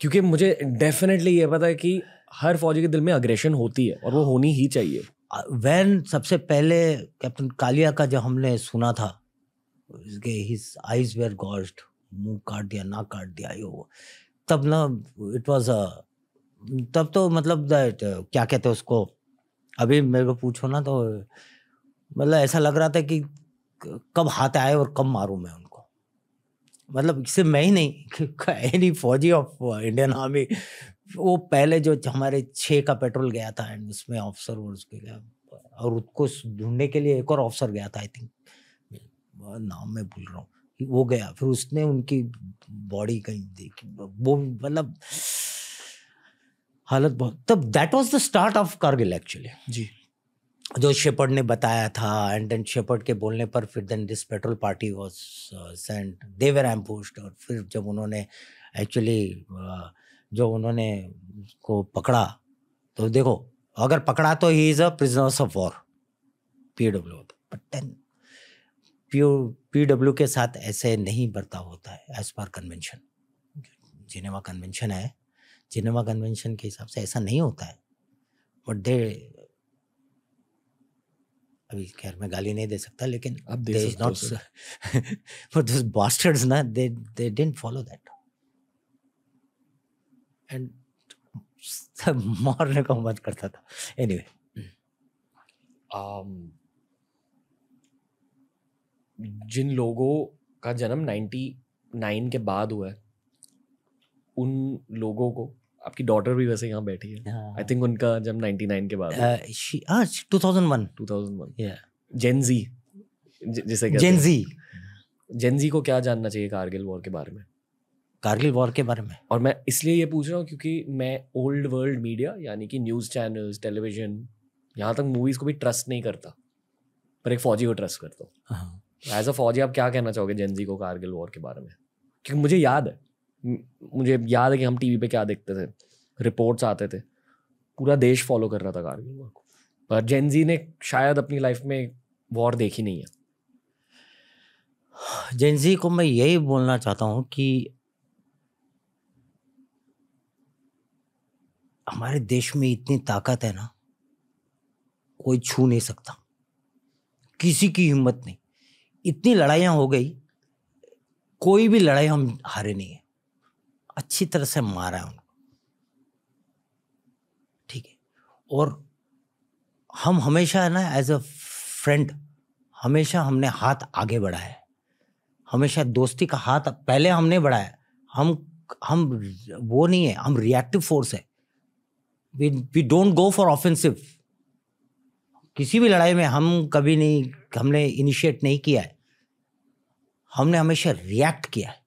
S2: क्योंकि मुझे डेफिनेटली ये पता है कि हर फौजी के दिल में अग्रेशन होती
S1: है और वो होनी ही चाहिए वैन uh, सबसे पहले कैप्टन कालिया का जब हमने सुना था उसके हिज आइज वेयर गॉस्ड मुंह काट दिया नाक काट दिया यो तब ना इट वाज तब तो मतलब दैट क्या कहते उसको अभी मेरे को पूछो ना तो मतलब ऐसा लग रहा था कि कब हाथ आए और कब मारूं मैं उनको मतलब सिर्फ मैं ही नहीं एनी फौजी ऑफ इंडियन आर्मी वो पहले जो हमारे छः का पेट्रोल गया था एंड उसमें ऑफिसर और उसके गया और उसको ढूंढने के लिए एक और ऑफिसर गया था आई थिंक नाम मैं भूल रहा हूँ वो गया फिर उसने उनकी बॉडी कहीं देखी वो मतलब हालत बहुत तब that was the start of Kargil actually जी जो शेपर्ड ने बताया था एंड देन शेपर्ड के बोलने पर फिर then this patrol party was sent there post और फिर जब उन्होंने एक्चुअली uh, जो उन्होंने को पकड़ा तो देखो अगर पकड़ा तो he is a prisoners of war P W but then P W के साथ ऐसे नहीं बर्ताव होता है as per convention Geneva convention है जिनेवा कन्वेंशन के हिसाब से ऐसा नहीं होता है बट दे अभी खैर मैं गाली नहीं दे सकता लेकिन अब they is not for this bastards ना they they didn't follow that and मारने का मन करता था एनीवे anyway.
S2: um जिन लोगों का जन्म नाइन के बाद हुआ है उन लोगों को आपकी डॉटर भी वैसे यहाँ बैठी है आई हाँ। थिंक उनका जन्म नाइन के बाद two thousand one two thousand one Gen Z जिसे जेनजी जेनजी को क्या जानना चाहिए कारगिल वॉर के बारे में कारगिल वॉर के बारे में और मैं इसलिए ये पूछ रहा हूँ क्योंकि मैं ओल्ड वर्ल्ड मीडिया यानी कि न्यूज़ चैनल्स टेलीविजन यहाँ तक मूवीज़ को भी ट्रस्ट नहीं करता पर एक फौजी को ट्रस्ट करता हूँ हाँ। एज अ फौजी आप क्या कहना चाहोगे जेनजी को कारगिल वॉर के बारे में क्योंकि मुझे याद है मुझे याद है कि हम टीवी पे क्या देखते थे रिपोर्ट्स आते थे पूरा देश फॉलो कर रहा था कारगिल वॉर को पर जेनजी ने शायद अपनी लाइफ में वॉर देखी नहीं है
S1: जेनजी को मैं यही बोलना चाहता हूँ कि हमारे देश में इतनी ताकत है ना कोई छू नहीं सकता किसी की हिम्मत नहीं इतनी लड़ाइयाँ हो गई कोई भी लड़ाई हम हारे नहीं है अच्छी तरह से मारा है उनको ठीक है और हम हमेशा है ना एज अ फ्रेंड हमेशा हमने हाथ आगे बढ़ाया है हमेशा दोस्ती का हाथ पहले हमने बढ़ाया हम हम वो नहीं है हम रिएक्टिव फोर्स है we we don't go for offensive किसी भी लड़ाई में हम कभी नहीं हमने इनिशिएट नहीं किया है हमने हमेशा रिएक्ट किया है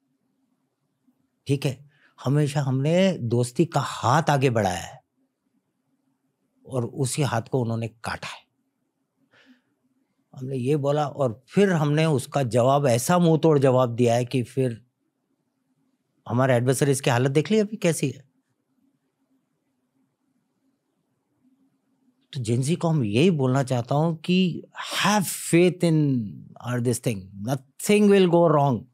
S1: ठीक है हमेशा हमने दोस्ती का हाथ आगे बढ़ाया है और उसी हाथ को उन्होंने काटा है हमने ये बोला और फिर हमने उसका जवाब ऐसा मुंह तोड़ जवाब दिया है कि फिर हमारे एडवर्सरीज की हालत देख ली अभी कैसी है तो जेंजी को हम यही बोलना चाहता हूँ कि have faith in our this thing nothing will go wrong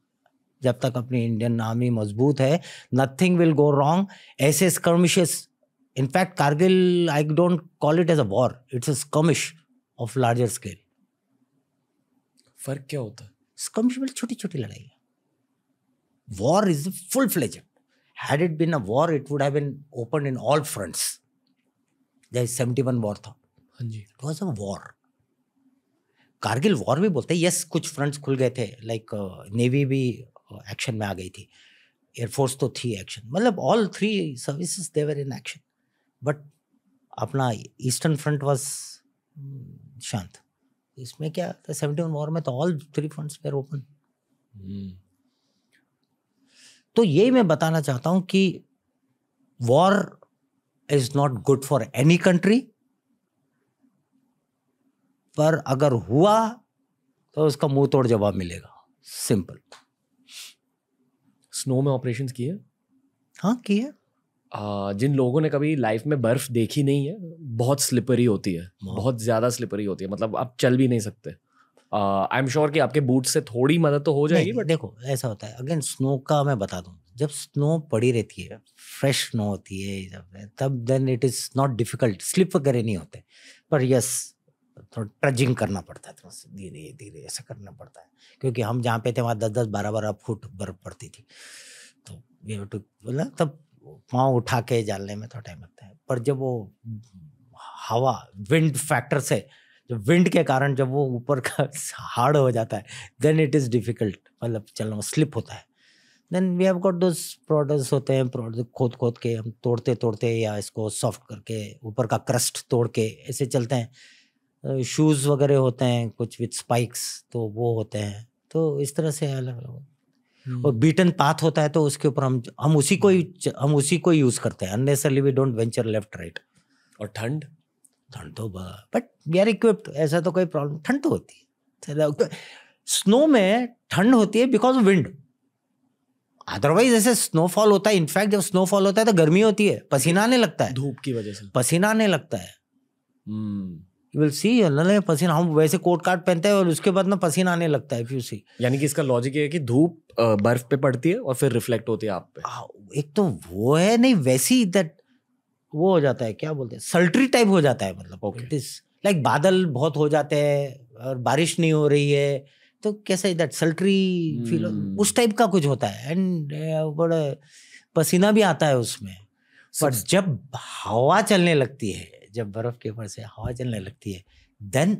S1: जब तक अपनी इंडियन आर्मी मजबूत है नथिंग विल गो रॉन्ग ऐसे skirmish in fact Kargil I don't call it as a war it's a skirmish of larger scale फर्क क्या होता है स्कर्मिश मतलब छोटी छोटी लड़ाई war is full fledge had it been a war it would have been open in all fronts जैसे seventy one war था it was a war Kargil war भी बोलते हैं यस कुछ फ्रंट्स खुल गए थे लाइक नेवी uh, भी एक्शन uh, में आ गई थी एयरफोर्स तो थी एक्शन मतलब all three services there in action but अपना ईस्टर्न फ्रंट वॉज शांत इसमें क्या था सेवेंटी वन वॉर में तो all three fronts were open तो यही मैं बताना चाहता हूँ कि war is not good for any country पर अगर हुआ तो उसका मुंह तोड़ जवाब मिलेगा सिंपल स्नो में ऑपरेशन किए
S2: हाँ किए जिन लोगों ने कभी लाइफ में बर्फ देखी नहीं है बहुत स्लिपरी होती है हाँ। बहुत ज़्यादा स्लिपरी होती है मतलब आप चल भी नहीं सकते आई एम श्योर कि आपके बूट से थोड़ी मदद तो हो जाएगी बट
S1: देखो ऐसा होता है अगेन स्नो का मैं बता दू जब स्नो पड़ी रहती है फ्रेश स्नो होती है जब तब then it is not difficult slip वगैरह नहीं होते पर यस थोड़ा ट्रजिंग करना पड़ता है थोड़ा सा धीरे धीरे ऐसा करना पड़ता है क्योंकि हम जहाँ पे थे वहाँ दस दस बारह बारह फुट बर्फ पड़ती थी तो बोला तब पाँव उठा के जालने में थोड़ा टाइम लगता है पर जब वो हवा विंड फैक्टर से जब विंड के कारण जब वो ऊपर का हार्ड हो जाता है देन इट इज़ डिफ़िकल्ट मतलब चलना स्लिप होता है then we have got those products होते हैं प्रोडक्ट खोद खोद के हम तोड़ते तोड़ते या इसको सॉफ्ट करके ऊपर का क्रस्ट तोड़ के ऐसे चलते हैं शूज़ वगैरह होते हैं कुछ विथ स्पाइक्स तो वो होते हैं तो इस तरह से अलग अलग हम्म। और बीटन पाथ होता है तो उसके ऊपर हम हम उसी को ही हम उसी को यूज़ करते हैं unnecessarily we don't venture left right और ठंड ठंड तो बट वी आर इक्विप्ड ऐसा तो कोई प्रॉब्लम ठंड तो होती है स्नो में ठंड होती है बिकॉज ऑफ विंड अदरवाइज ऐसे स्नोफॉल होता है इनफैक्ट जब स्नोफॉल होता है तो गर्मी होती है पसीना आने लगता है धूप की वजह से पसीना आने लगता है
S2: यू
S1: विल सी पसीना हम वैसे कोट काट पहनते हैं और उसके बाद ना पसीना आने लगता है यू
S2: सी यानी कि इसका लॉजिक है कि धूप बर्फ पे पड़ती है और फिर रिफ्लेक्ट होती है आप पे आ, हाँ, एक
S1: तो वो है नहीं वैसी दैट वो हो जाता है क्या बोलते हैं सल्ट्री टाइप हो जाता है मतलब दिस लाइक बादल बहुत हो जाते हैं और बारिश नहीं हो रही है तो कैसा दैट सल्ट्री फील उस टाइप का कुछ होता है एंड uh, बड़ा पसीना भी आता है उसमें पर जब हवा चलने लगती है जब बर्फ के ऊपर से हवा चलने लगती है देन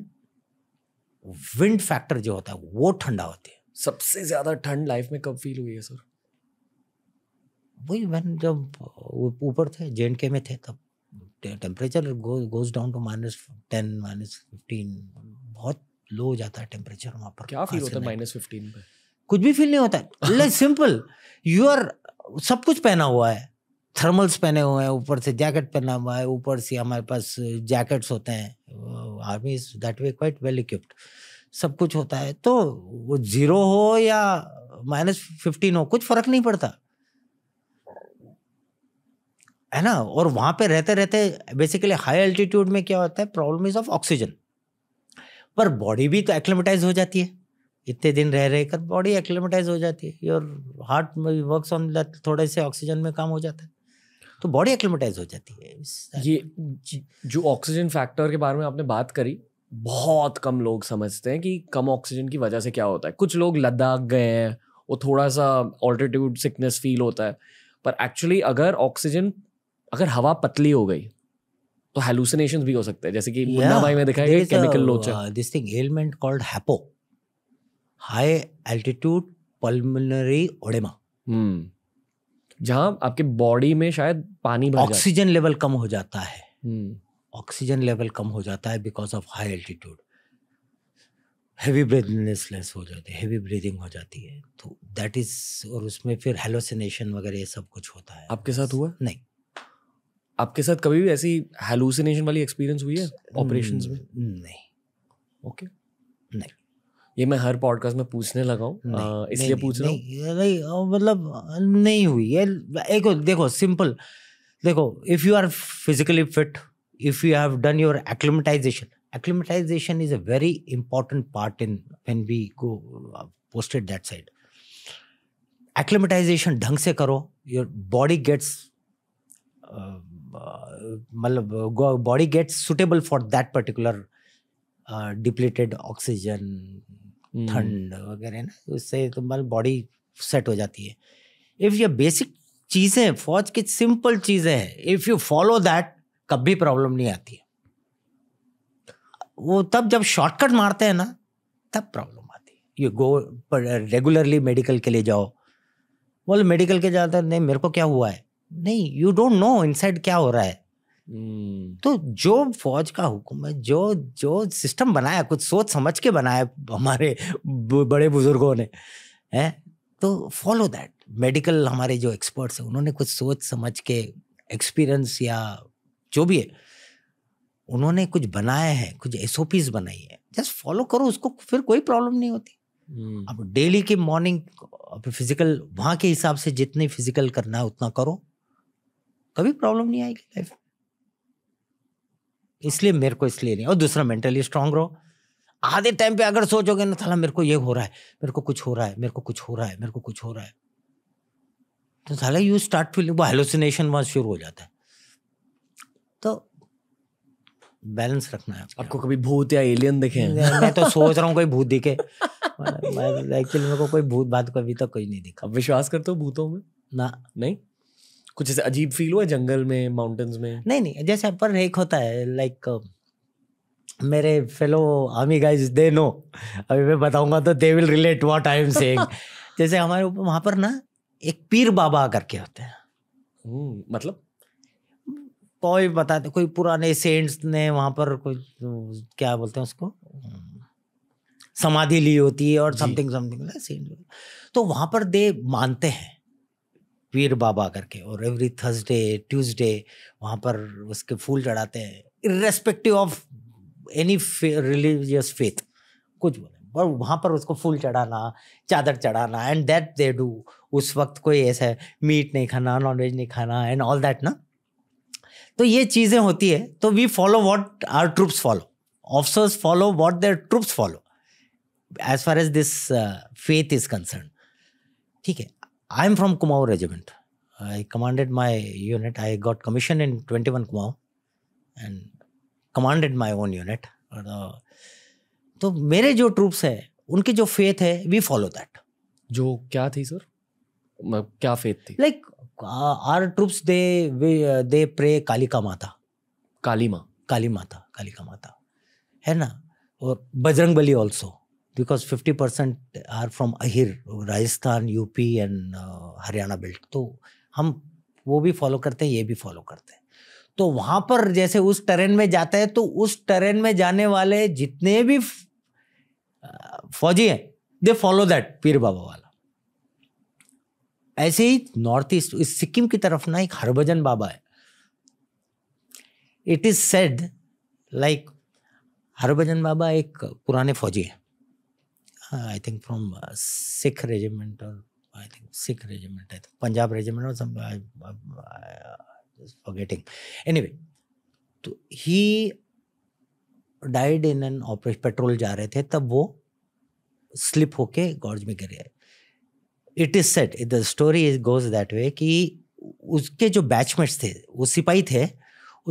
S1: विंड फैक्टर जो होता है वो ठंडा होती है सबसे ज्यादा ठंड लाइफ में कब फील हुई है सर वही वन जब ऊपर थे जे के में थे तब temperature goes down to minus ten minus fifteen बहुत लो हो जाता है टेम्परेचर वहाँ पर क्या फील होता है माइनस फिफ्टीन पे कुछ भी फील नहीं होता है सिंपल यू आर सब कुछ पहना हुआ है थर्मल्स पहने हुए हैं ऊपर से जैकेट पहना हुआ है ऊपर से हमारे पास जैकेट्स होते हैं army is that way quite well equipped सब कुछ होता है तो वो जीरो हो या माइनस फिफ्टीन हो कुछ फर्क नहीं पड़ता है ना और वहाँ पे रहते रहते बेसिकली हाई एल्टीट्यूड में क्या होता है प्रॉब्लम इज ऑफ ऑक्सीजन पर बॉडी भी तो एक्लेमेटाइज हो जाती है इतने दिन रह रहे कर बॉडी एक्लेमेटाइज हो जाती है योर हार्ट में वर्क ऑन दैट थोड़े से ऑक्सीजन में काम हो जाता है तो बॉडी एक्लेमेटाइज हो जाती है ये जो ऑक्सीजन
S2: फैक्टर के बारे में आपने बात करी बहुत कम लोग समझते हैं कि कम ऑक्सीजन की वजह से क्या होता है कुछ लोग लद्दाख गए हैं वो थोड़ा सा ऑल्टीट्यूड सिकनेस फील होता है पर एक्चुअली अगर ऑक्सीजन अगर हवा पतली हो गई तो हेलुसिनेशन भी हो सकते हैं जैसे कि मुन्ना yeah, भाई में दिखाया गया केमिकल लोचा
S1: this thing element called HAPO high altitude pulmonary oedema hmm जहां आपके बॉडी में शायद पानी भर ऑक्सीजन लेवल कम हो जाता है ऑक्सीजन hmm. लेवल कम हो जाता है because of high altitude heavy breathlessness हो जाती है हैवी ब्रीदिंग हो जाती है तो दैट इज और उसमें फिर हेलोसिनेशन वगैरह ये सब कुछ होता है आपके साथ हुआ नहीं आपके साथ कभी भी ऐसी हेलुसिनेशन वाली एक्सपीरियंस हुई
S2: है ऑपरेशन hmm, में
S1: नहीं ओके नहीं
S2: ये मैं हर पॉडकास्ट में पूछने लगा हूँ इसलिए पूछ रहा
S1: हूँ मतलब नहीं हुई है एक देखो सिंपल देखो if you are physically fit if you have done your acclimatization acclimatization is a very important part in when we go posted that side side ढंग से करो योर बॉडी गेट्स Uh, मतलब body gets suitable for that particular depleted oxygen ठंड वगैरह ना उससे तो तो मतलब बॉडी सेट हो जाती है इफ़ ये बेसिक चीज़ें फौज की सिंपल चीज़ें हैं इफ़ यू फॉलो दैट कभी प्रॉब्लम नहीं आती है वो तब जब शॉर्टकट मारते हैं ना तब प्रॉब्लम आती है ये गो रेगुलरली मेडिकल के लिए जाओ बोले मतलब मेडिकल के जाते नहीं मेरे को क्या हुआ है नहीं यू डोंट नो इनसाइड क्या हो रहा है Hmm. तो जो फौज का हुक्म है जो जो सिस्टम बनाया कुछ सोच समझ के बनाया हमारे बड़े बुजुर्गों ने है तो फॉलो दैट मेडिकल हमारे जो एक्सपर्ट्स हैं उन्होंने कुछ सोच समझ के एक्सपीरियंस या जो भी है उन्होंने कुछ बनाया है कुछ एस बनाई है जस्ट फॉलो करो उसको फिर कोई प्रॉब्लम नहीं होती hmm. अब डेली की मॉर्निंग फिजिकल वहाँ के हिसाब से जितनी फिजिकल करना है उतना करो कभी प्रॉब्लम नहीं आएगी लाइफ में इसलिए मेरे को इसलिए नहीं और दूसरा मेंटली स्ट्रांग रहो आधे टाइम पे अगर सोचोगे ना साला मेरे को ये हो रहा है मेरे को कुछ हो रहा है मेरे को कुछ हो रहा है मेरे को कुछ हो रहा है तो साला यू स्टार्ट फीलिंग वो हेलोसिनेशन वहाँ शुरू हो जाता है तो बैलेंस रखना है आपको कभी भूत या एलियन दिखे मैं तो सोच रहा हूँ कोई भूत दिखे मैं एक्चुअली मेरे को कोई भूत बात को अभी तक तो कोई नहीं दिखा विश्वास करते हो भूतों में ना नहीं कुछ ऐसे अजीब फील हुआ जंगल में माउंटेन्स में नहीं नहीं जैसे पर एक होता है लाइक मेरे fellow army guys they know अभी मैं बताऊंगा तो they will relate what I am saying जैसे हमारे ऊपर वहाँ पर ना एक पीर बाबा करके होते हैं हम्म, मतलब कोई बताते कोई पुराने सेंट्स ने वहाँ पर कोई क्या बोलते हैं उसको समाधि ली होती है और समथिंग समथिंग तो वहाँ पर दे मानते हैं पीर बाबा करके और एवरी थर्सडे ट्यूसडे वहाँ पर उसके फूल चढ़ाते हैं irrespective of any religious faith कुछ बोले और वहाँ पर उसको फूल चढ़ाना चादर चढ़ाना एंड दैट दे डू उस वक्त कोई ऐसा मीट नहीं खाना नॉनवेज नहीं खाना एंड ऑल दैट ना तो ये चीज़ें होती है तो we follow what our troops follow officers follow what their troops follow as far as this faith is concern ठीक है I am from Kumaon regiment I commanded my unit I got commission in twenty one Kumaon and commanded my own unit तो मेरे जो troops हैं उनके जो faith है we follow that जो क्या थी सर मतलब क्या फेथ थी like our troops they they pray Kalika माता काली माँ काली माता कालिका माता है ना और Bajrang Bali also because fifty percent are from Ahir Rajasthan UP and Haryana belt तो हम वो भी फॉलो करते हैं ये भी फॉलो करते हैं तो वहाँ पर जैसे उस टेरेन में जाते हैं तो उस टेरेन में जाने वाले जितने भी uh, फौजी हैं दे फॉलो दैट पीर बाबा वाला ऐसे ही नॉर्थ ईस्ट इस सिक्किम की तरफ ना एक हरभजन बाबा है it is said like Harbhajan Baba एक पुराने फौजी है I think from Sikh regiment और I think Sikh regiment I think Punjab regiment और समेटिंग एनी वे तो he died in an operation patrol जा रहे थे तब वो स्लिप होके गॉर्ज में गए it is said it the story is goes that way कि उसके जो बैचमेट्स थे वो सिपाही थे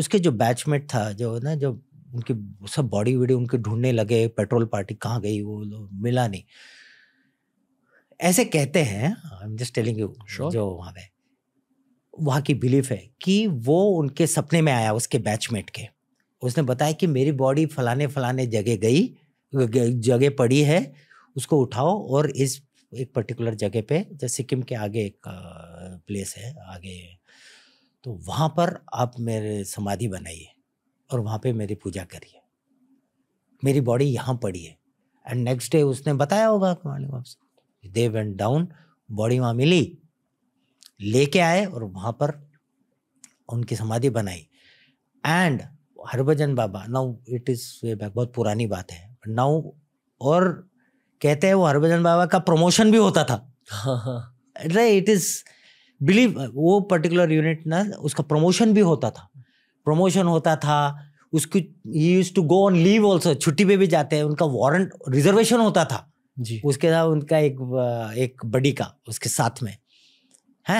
S1: उसके जो बैचमेट था जो ना जो उनकी सब बॉडी वीडियो उनके ढूंढने लगे पेट्रोल पार्टी कहाँ गई वो मिला नहीं ऐसे कहते हैं I am just telling you जो वहाँ पे वहाँ की बिलीफ है कि वो उनके सपने में आया उसके बैचमेट के उसने बताया कि मेरी बॉडी फलाने फलाने जगह गई जगह पड़ी है उसको उठाओ और इस एक पर्टिकुलर जगह पे जैसे सिक्किम के आगे एक प्लेस है आगे तो वहाँ पर आप मेरे समाधि बनाइए और वहाँ पे मेरी पूजा करिए मेरी बॉडी यहाँ पड़ी है एंड नेक्स्ट डे उसने बताया होगा बाप से दे वेंट डाउन बॉडी वहाँ मिली लेके आए और वहाँ पर उनकी समाधि बनाई and Harbhajan Baba now it is way back बहुत पुरानी बात है नाउ और कहते हैं वो हरभजन बाबा का प्रमोशन भी होता था इट इज़ बिलीव वो पर्टिकुलर यूनिट ना उसका प्रमोशन भी होता था प्रमोशन होता था उसकी use to go on leave also छुट्टी पे भी जाते हैं उनका वारंट रिजर्वेशन होता था जी उसके साथ उनका एक एक बडी का उसके साथ में है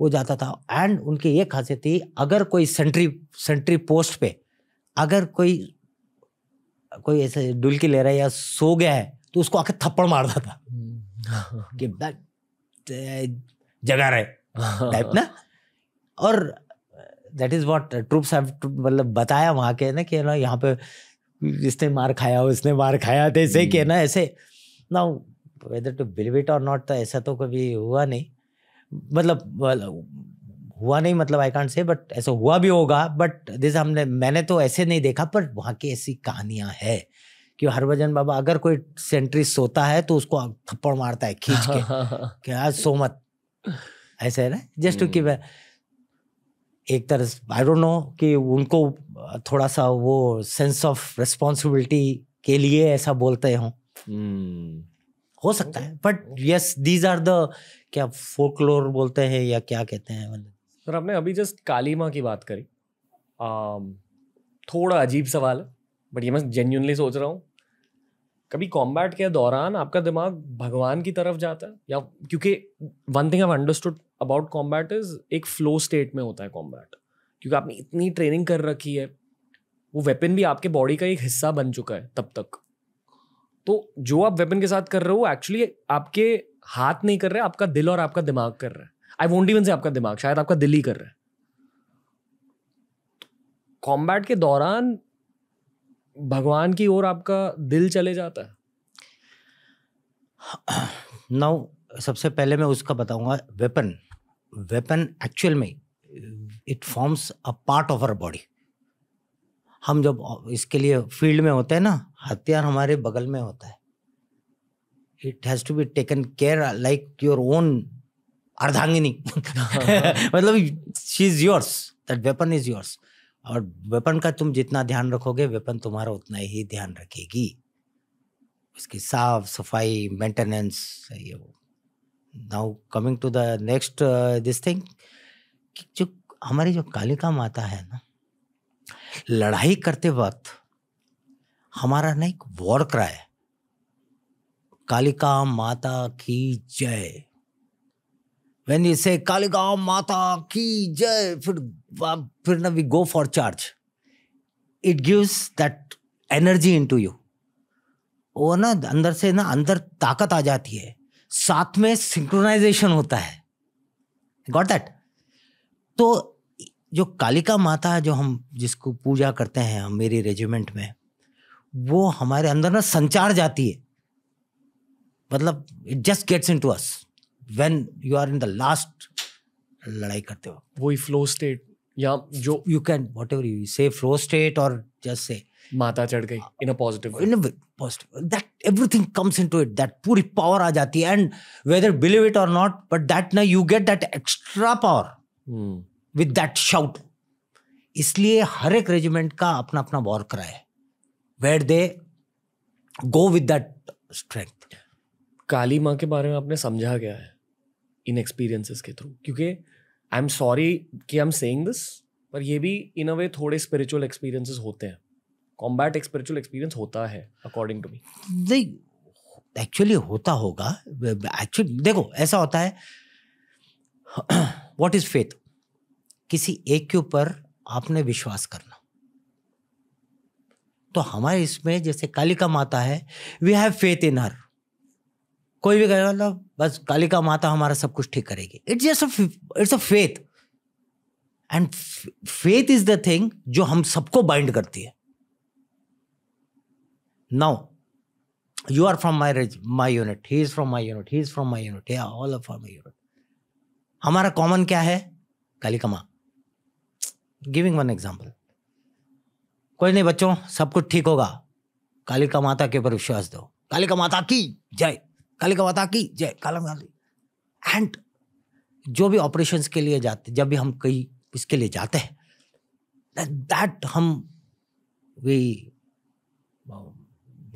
S1: वो जाता था एंड उनकी ये खासियत थी अगर कोई सेंट्री सेंट्री पोस्ट पे अगर कोई कोई ऐसे डुलकी ले रहा है या सो गया है तो उसको आके थप्पड़ मारता था हम्म। कि जगा रहे टाइप ना और दैट इज वॉट ट्रूप्स मतलब बताया वहाँ के ना कि ना यहाँ पे इसने मार खाया हो इसने मार खाया तो ऐसे ही हम्म। ना ऐसे ना वेदर टू बिलीव इट और नॉट तो ऐसा तो कभी हुआ नहीं मतलब हुआ नहीं मतलब आई कांट से बट ऐसा हुआ भी होगा बट दिस हमने मैंने तो ऐसे नहीं देखा पर वहाँ की ऐसी कहानियाँ है कि हरभजन बाबा अगर कोई सेंट्री सोता है तो उसको थप्पड़ मारता है खींच के क्या आज सो मत ऐसे है ना जस्ट टू कीप एक तरह आई डोंट नो कि उनको थोड़ा सा वो सेंस ऑफ रिस्पॉन्सिबिलिटी के लिए ऐसा बोलते हों
S2: हम्म।
S1: हो सकता है but yes these are the क्या फोकलोर बोलते हैं या क्या कहते हैं मतलब
S2: सर आपने अभी जस्ट काली माँ की बात करी थोड़ा अजीब सवाल है बट ये मैं जेन्यूनली सोच रहा हूँ कभी कॉम्बैट के दौरान आपका दिमाग भगवान की तरफ जाता है या क्योंकि one thing I understood about combat is एक फ्लो स्टेट में होता है कॉम्बैट क्योंकि आपने इतनी ट्रेनिंग कर रखी है वो वेपन भी आपके बॉडी का एक हिस्सा बन चुका है तब तक तो जो आप वेपन के साथ कर रहे हो एक्चुअली आपके हाथ नहीं कर रहे आपका दिल और आपका दिमाग कर रहा है आई वोंट इवन से आपका दिमाग शायद आपका दिल ही कर रहा है कॉम्बैट के दौरान
S1: भगवान की ओर आपका दिल चले जाता है नाउ सबसे पहले मैं उसका बताऊंगा वेपन वेपन एक्चुअल में it forms a part of our body हम जब इसके लिए फील्ड में होते हैं ना हथियार हमारे बगल में होता है it has to be taken care like your own अर्धांगिनी मतलब she is yours that weapon is yours और वेपन का तुम जितना ध्यान रखोगे वेपन तुम्हारा उतना ही ध्यान रखेगी उसकी साफ सफाई मेंटेनेंस ये वो now coming to the next this thing जो हमारी जो कालिका माता है ना लड़ाई करते वक्त हमारा ना एक वॉर क्राय कालिका माता की जय वेन यू से कालिका माता की जय फिर फिर ना we go for charge it gives that energy into you वो ना अंदर से ना अंदर ताकत आ जाती है साथ में सिंक्रोनाइजेशन होता है गॉट दैट तो जो कालिका माता जो हम जिसको पूजा करते हैं हम मेरे रेजिमेंट में वो हमारे अंदर ना संचार जाती है मतलब it just gets into us when you are in the last लड़ाई करते हो वो फ्लो स्टेट या जो you can whatever you say flow state और जस्ट से माता चढ़ गई in a positive in positive that everything comes into it that पूरी पावर आ जाती है एंड वेदर बिलीव इट और नॉट बट दैट ना you get that extra power with that shout इसलिए हर एक रेजिमेंट का अपना अपना war cry where they go with that strength Kali
S2: माँ के बारे में आपने समझा गया है इन एक्सपीरियंसेस के थ्रू क्योंकि आई एम सॉरी कि आई एम सेइंग दिस पर ये भी इन अ वे थोड़े स्पिरिचुअल एक्सपीरियंसेस होते हैं कॉम्बैट एक स्पिरिचुअल एक्सपीरियंस होता है अकॉर्डिंग टू मी
S1: नहीं एक्चुअली होता होगा एक्चुअली देखो ऐसा होता है वॉट इज फेथ किसी एक के ऊपर आपने विश्वास करना तो हमारे इसमें जैसे कालिका माता है वी हैव फेथ इन हर कोई भी कहेगा मतलब बस कालिका माता हमारा सब कुछ ठीक करेगी it's just it's a faith and faith is the thing जो हम सबको बाइंड करती है Now, you are from my my unit, he is from my unit, he is from my unit, yeah, all are from my unit. हमारा common क्या है कमा giving one example कोई नहीं बच्चों सब कुछ ठीक होगा कालिका माता के ऊपर विश्वास दो कालिका माता की जय काली का माता की जय काला माता एंड जो भी ऑपरेशंस के लिए जाते जब भी हम कई इसके लिए जाते हैं दैट हम वी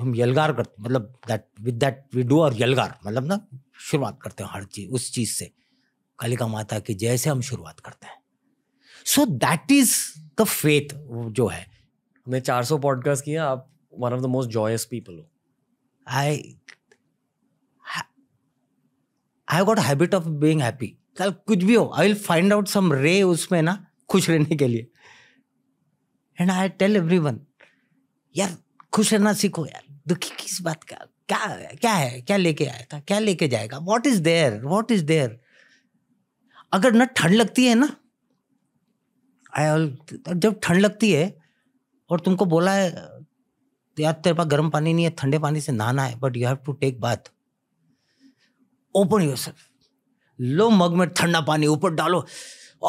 S1: हम यलगार करते मतलब that with that we do और यलगार मतलब ना शुरुआत करते हैं हर चीज उस चीज से कालिका माता की जैसे हम शुरुआत करते हैं so that is the faith जो है हमने 400 सौ पॉडकास्ट किया आप one of the most joyous people हो I I got habit of being happy कल कुछ भी हो I will find out some ray उसमें ना खुश रहने के लिए and I tell everyone यार खुश रहना सीखो यार दुखी किस बात का क्या क्या है क्या लेके आएगा क्या लेके जाएगा what is there what is there अगर न ठंड लगती है ना आई जब ठंड लगती है और तुमको बोला है यार तेरे पास गर्म पानी नहीं है ठंडे पानी से नहाना है but you have to take bath open yourself लो मग में ठंडा पानी ऊपर डालो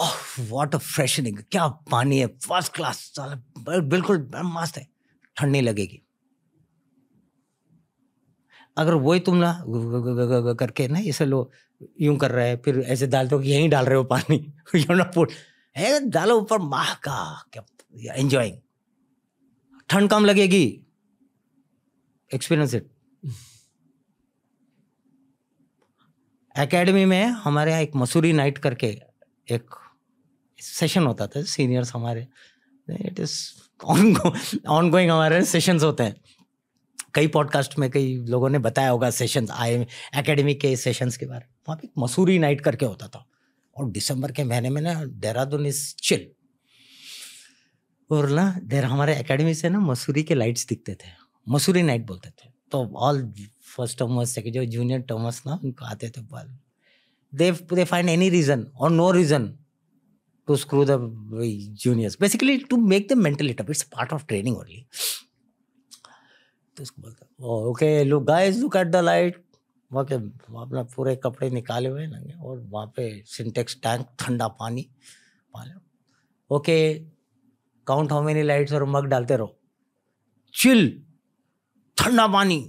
S1: ओह वाटर फ्रेशनिंग क्या पानी है फर्स्ट क्लास बिल्कुल मस्त है ठंडने लगेगी अगर वही तुम ना करके ना ऐसे लो यूं कर रहे हैं फिर ऐसे डाल दो तो यहीं डाल रहे हो पानी यू पुट है डालो ऊपर माह का क्या एंजॉइंग ठंड कम लगेगी एक्सपीरियंस इट एकेडमी में हमारे यहाँ एक मसूरी नाइट करके एक सेशन होता था सीनियर्स हमारे इट इज ऑन गोइंग हमारे सेशंस होते हैं कई पॉडकास्ट में कई लोगों ने बताया होगा सेशंस आए एकेडमी के सेशंस के बारे में वहाँ पे मसूरी नाइट करके होता था और दिसंबर के महीने में ना देहरादून इज चिल और ना देर हमारे एकेडमी से ना मसूरी के लाइट्स दिखते थे मसूरी नाइट बोलते थे तो all first termers second junior termers ना उनको आते थे बॉल दे दे फाइंड एनी रीज़न और no reason to screw the juniors. Basically, to make them mentally tough. It's part of training only. तो उसको बोलता okay look guys look at the light वहाँ के अपना पूरे कपड़े निकाले हुए नंगे और वहाँ पे सिंटेक्स टैंक ठंडा पानी पाले okay count how many lights और मग डालते रहो चिल ठंडा पानी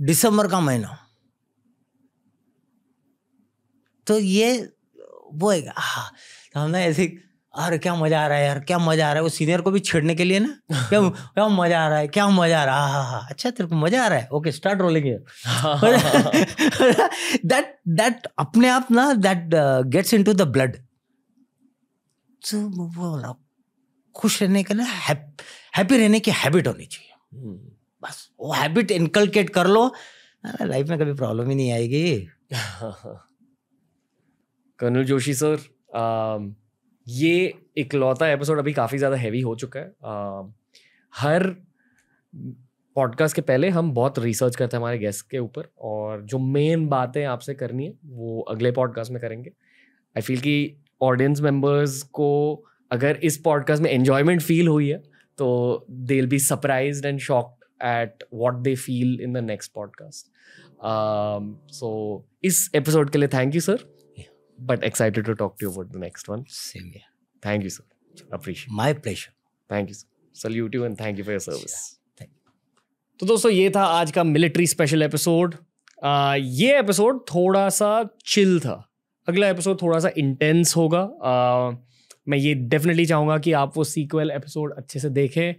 S1: दिसंबर का महीना तो ये वो है हाँ तो हम ना ऐसे अरे क्या मजा आ रहा है यार क्या मजा आ रहा है वो सीनियर को भी छेड़ने के लिए ना क्या क्या मजा आ रहा है क्या मजा आ रहा है हाँ अच्छा तेरे को मजा आ रहा है okay start rolling that that अपने आप ना that gets into the blood खुश रहने के ना हैप्पी रहने की हैबिट होनी चाहिए हम्म। बस वो हैबिट इनकलकेट कर लो लाइफ में कभी प्रॉब्लम ही नहीं आएगी कर्नल जोशी सर
S2: Um, ये इकलौता एपिसोड अभी काफ़ी ज़्यादा हैवी हो चुका है uh, हर पॉडकास्ट के पहले हम बहुत रिसर्च करते हैं हमारे गेस्ट के ऊपर और जो मेन बातें आपसे करनी है वो अगले पॉडकास्ट में करेंगे आई फील कि ऑडियंस मेम्बर्स को अगर इस पॉडकास्ट में एन्जॉयमेंट फील हुई है तो they will be surprise and shock at what they feel in the next podcast so इस एपिसोड के लिए thank you sir but excited to talk to you about the next one. Same here. Thank you, sir. Appreciate. My pleasure. Thank you, sir. Salute you and thank you for your service. Yeah, तो दोस्तों ये था आज का military special episode ये episode थोड़ा सा chill था अगला एपिसोड थोड़ा सा इंटेंस होगा आ, मैं ये डेफिनेटली चाहूँगा कि आप वो सीक्वल एपिसोड अच्छे से देखें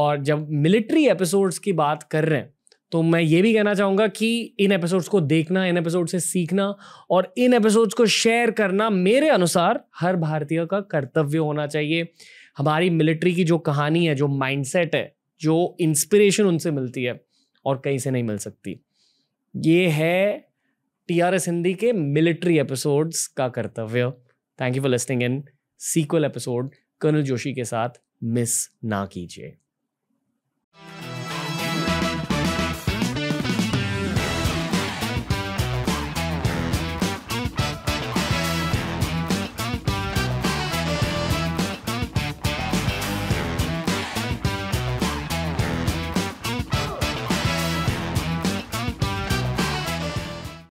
S2: और जब मिलिट्री एपिसोड्स की बात कर रहे हैं तो मैं ये भी कहना चाहूँगा कि इन एपिसोड्स को देखना इन एपिसोड से सीखना और इन एपिसोड्स को शेयर करना मेरे अनुसार हर भारतीय का कर्तव्य होना चाहिए हमारी मिलिट्री की जो कहानी है जो माइंडसेट है जो इंस्पिरेशन उनसे मिलती है और कहीं से नहीं मिल सकती ये है टी आर एस हिंदी के मिलिट्री एपिसोड्स का कर्तव्य thank you for listening in sequel episode colonel Joshi के साथ मिस ना कीजिए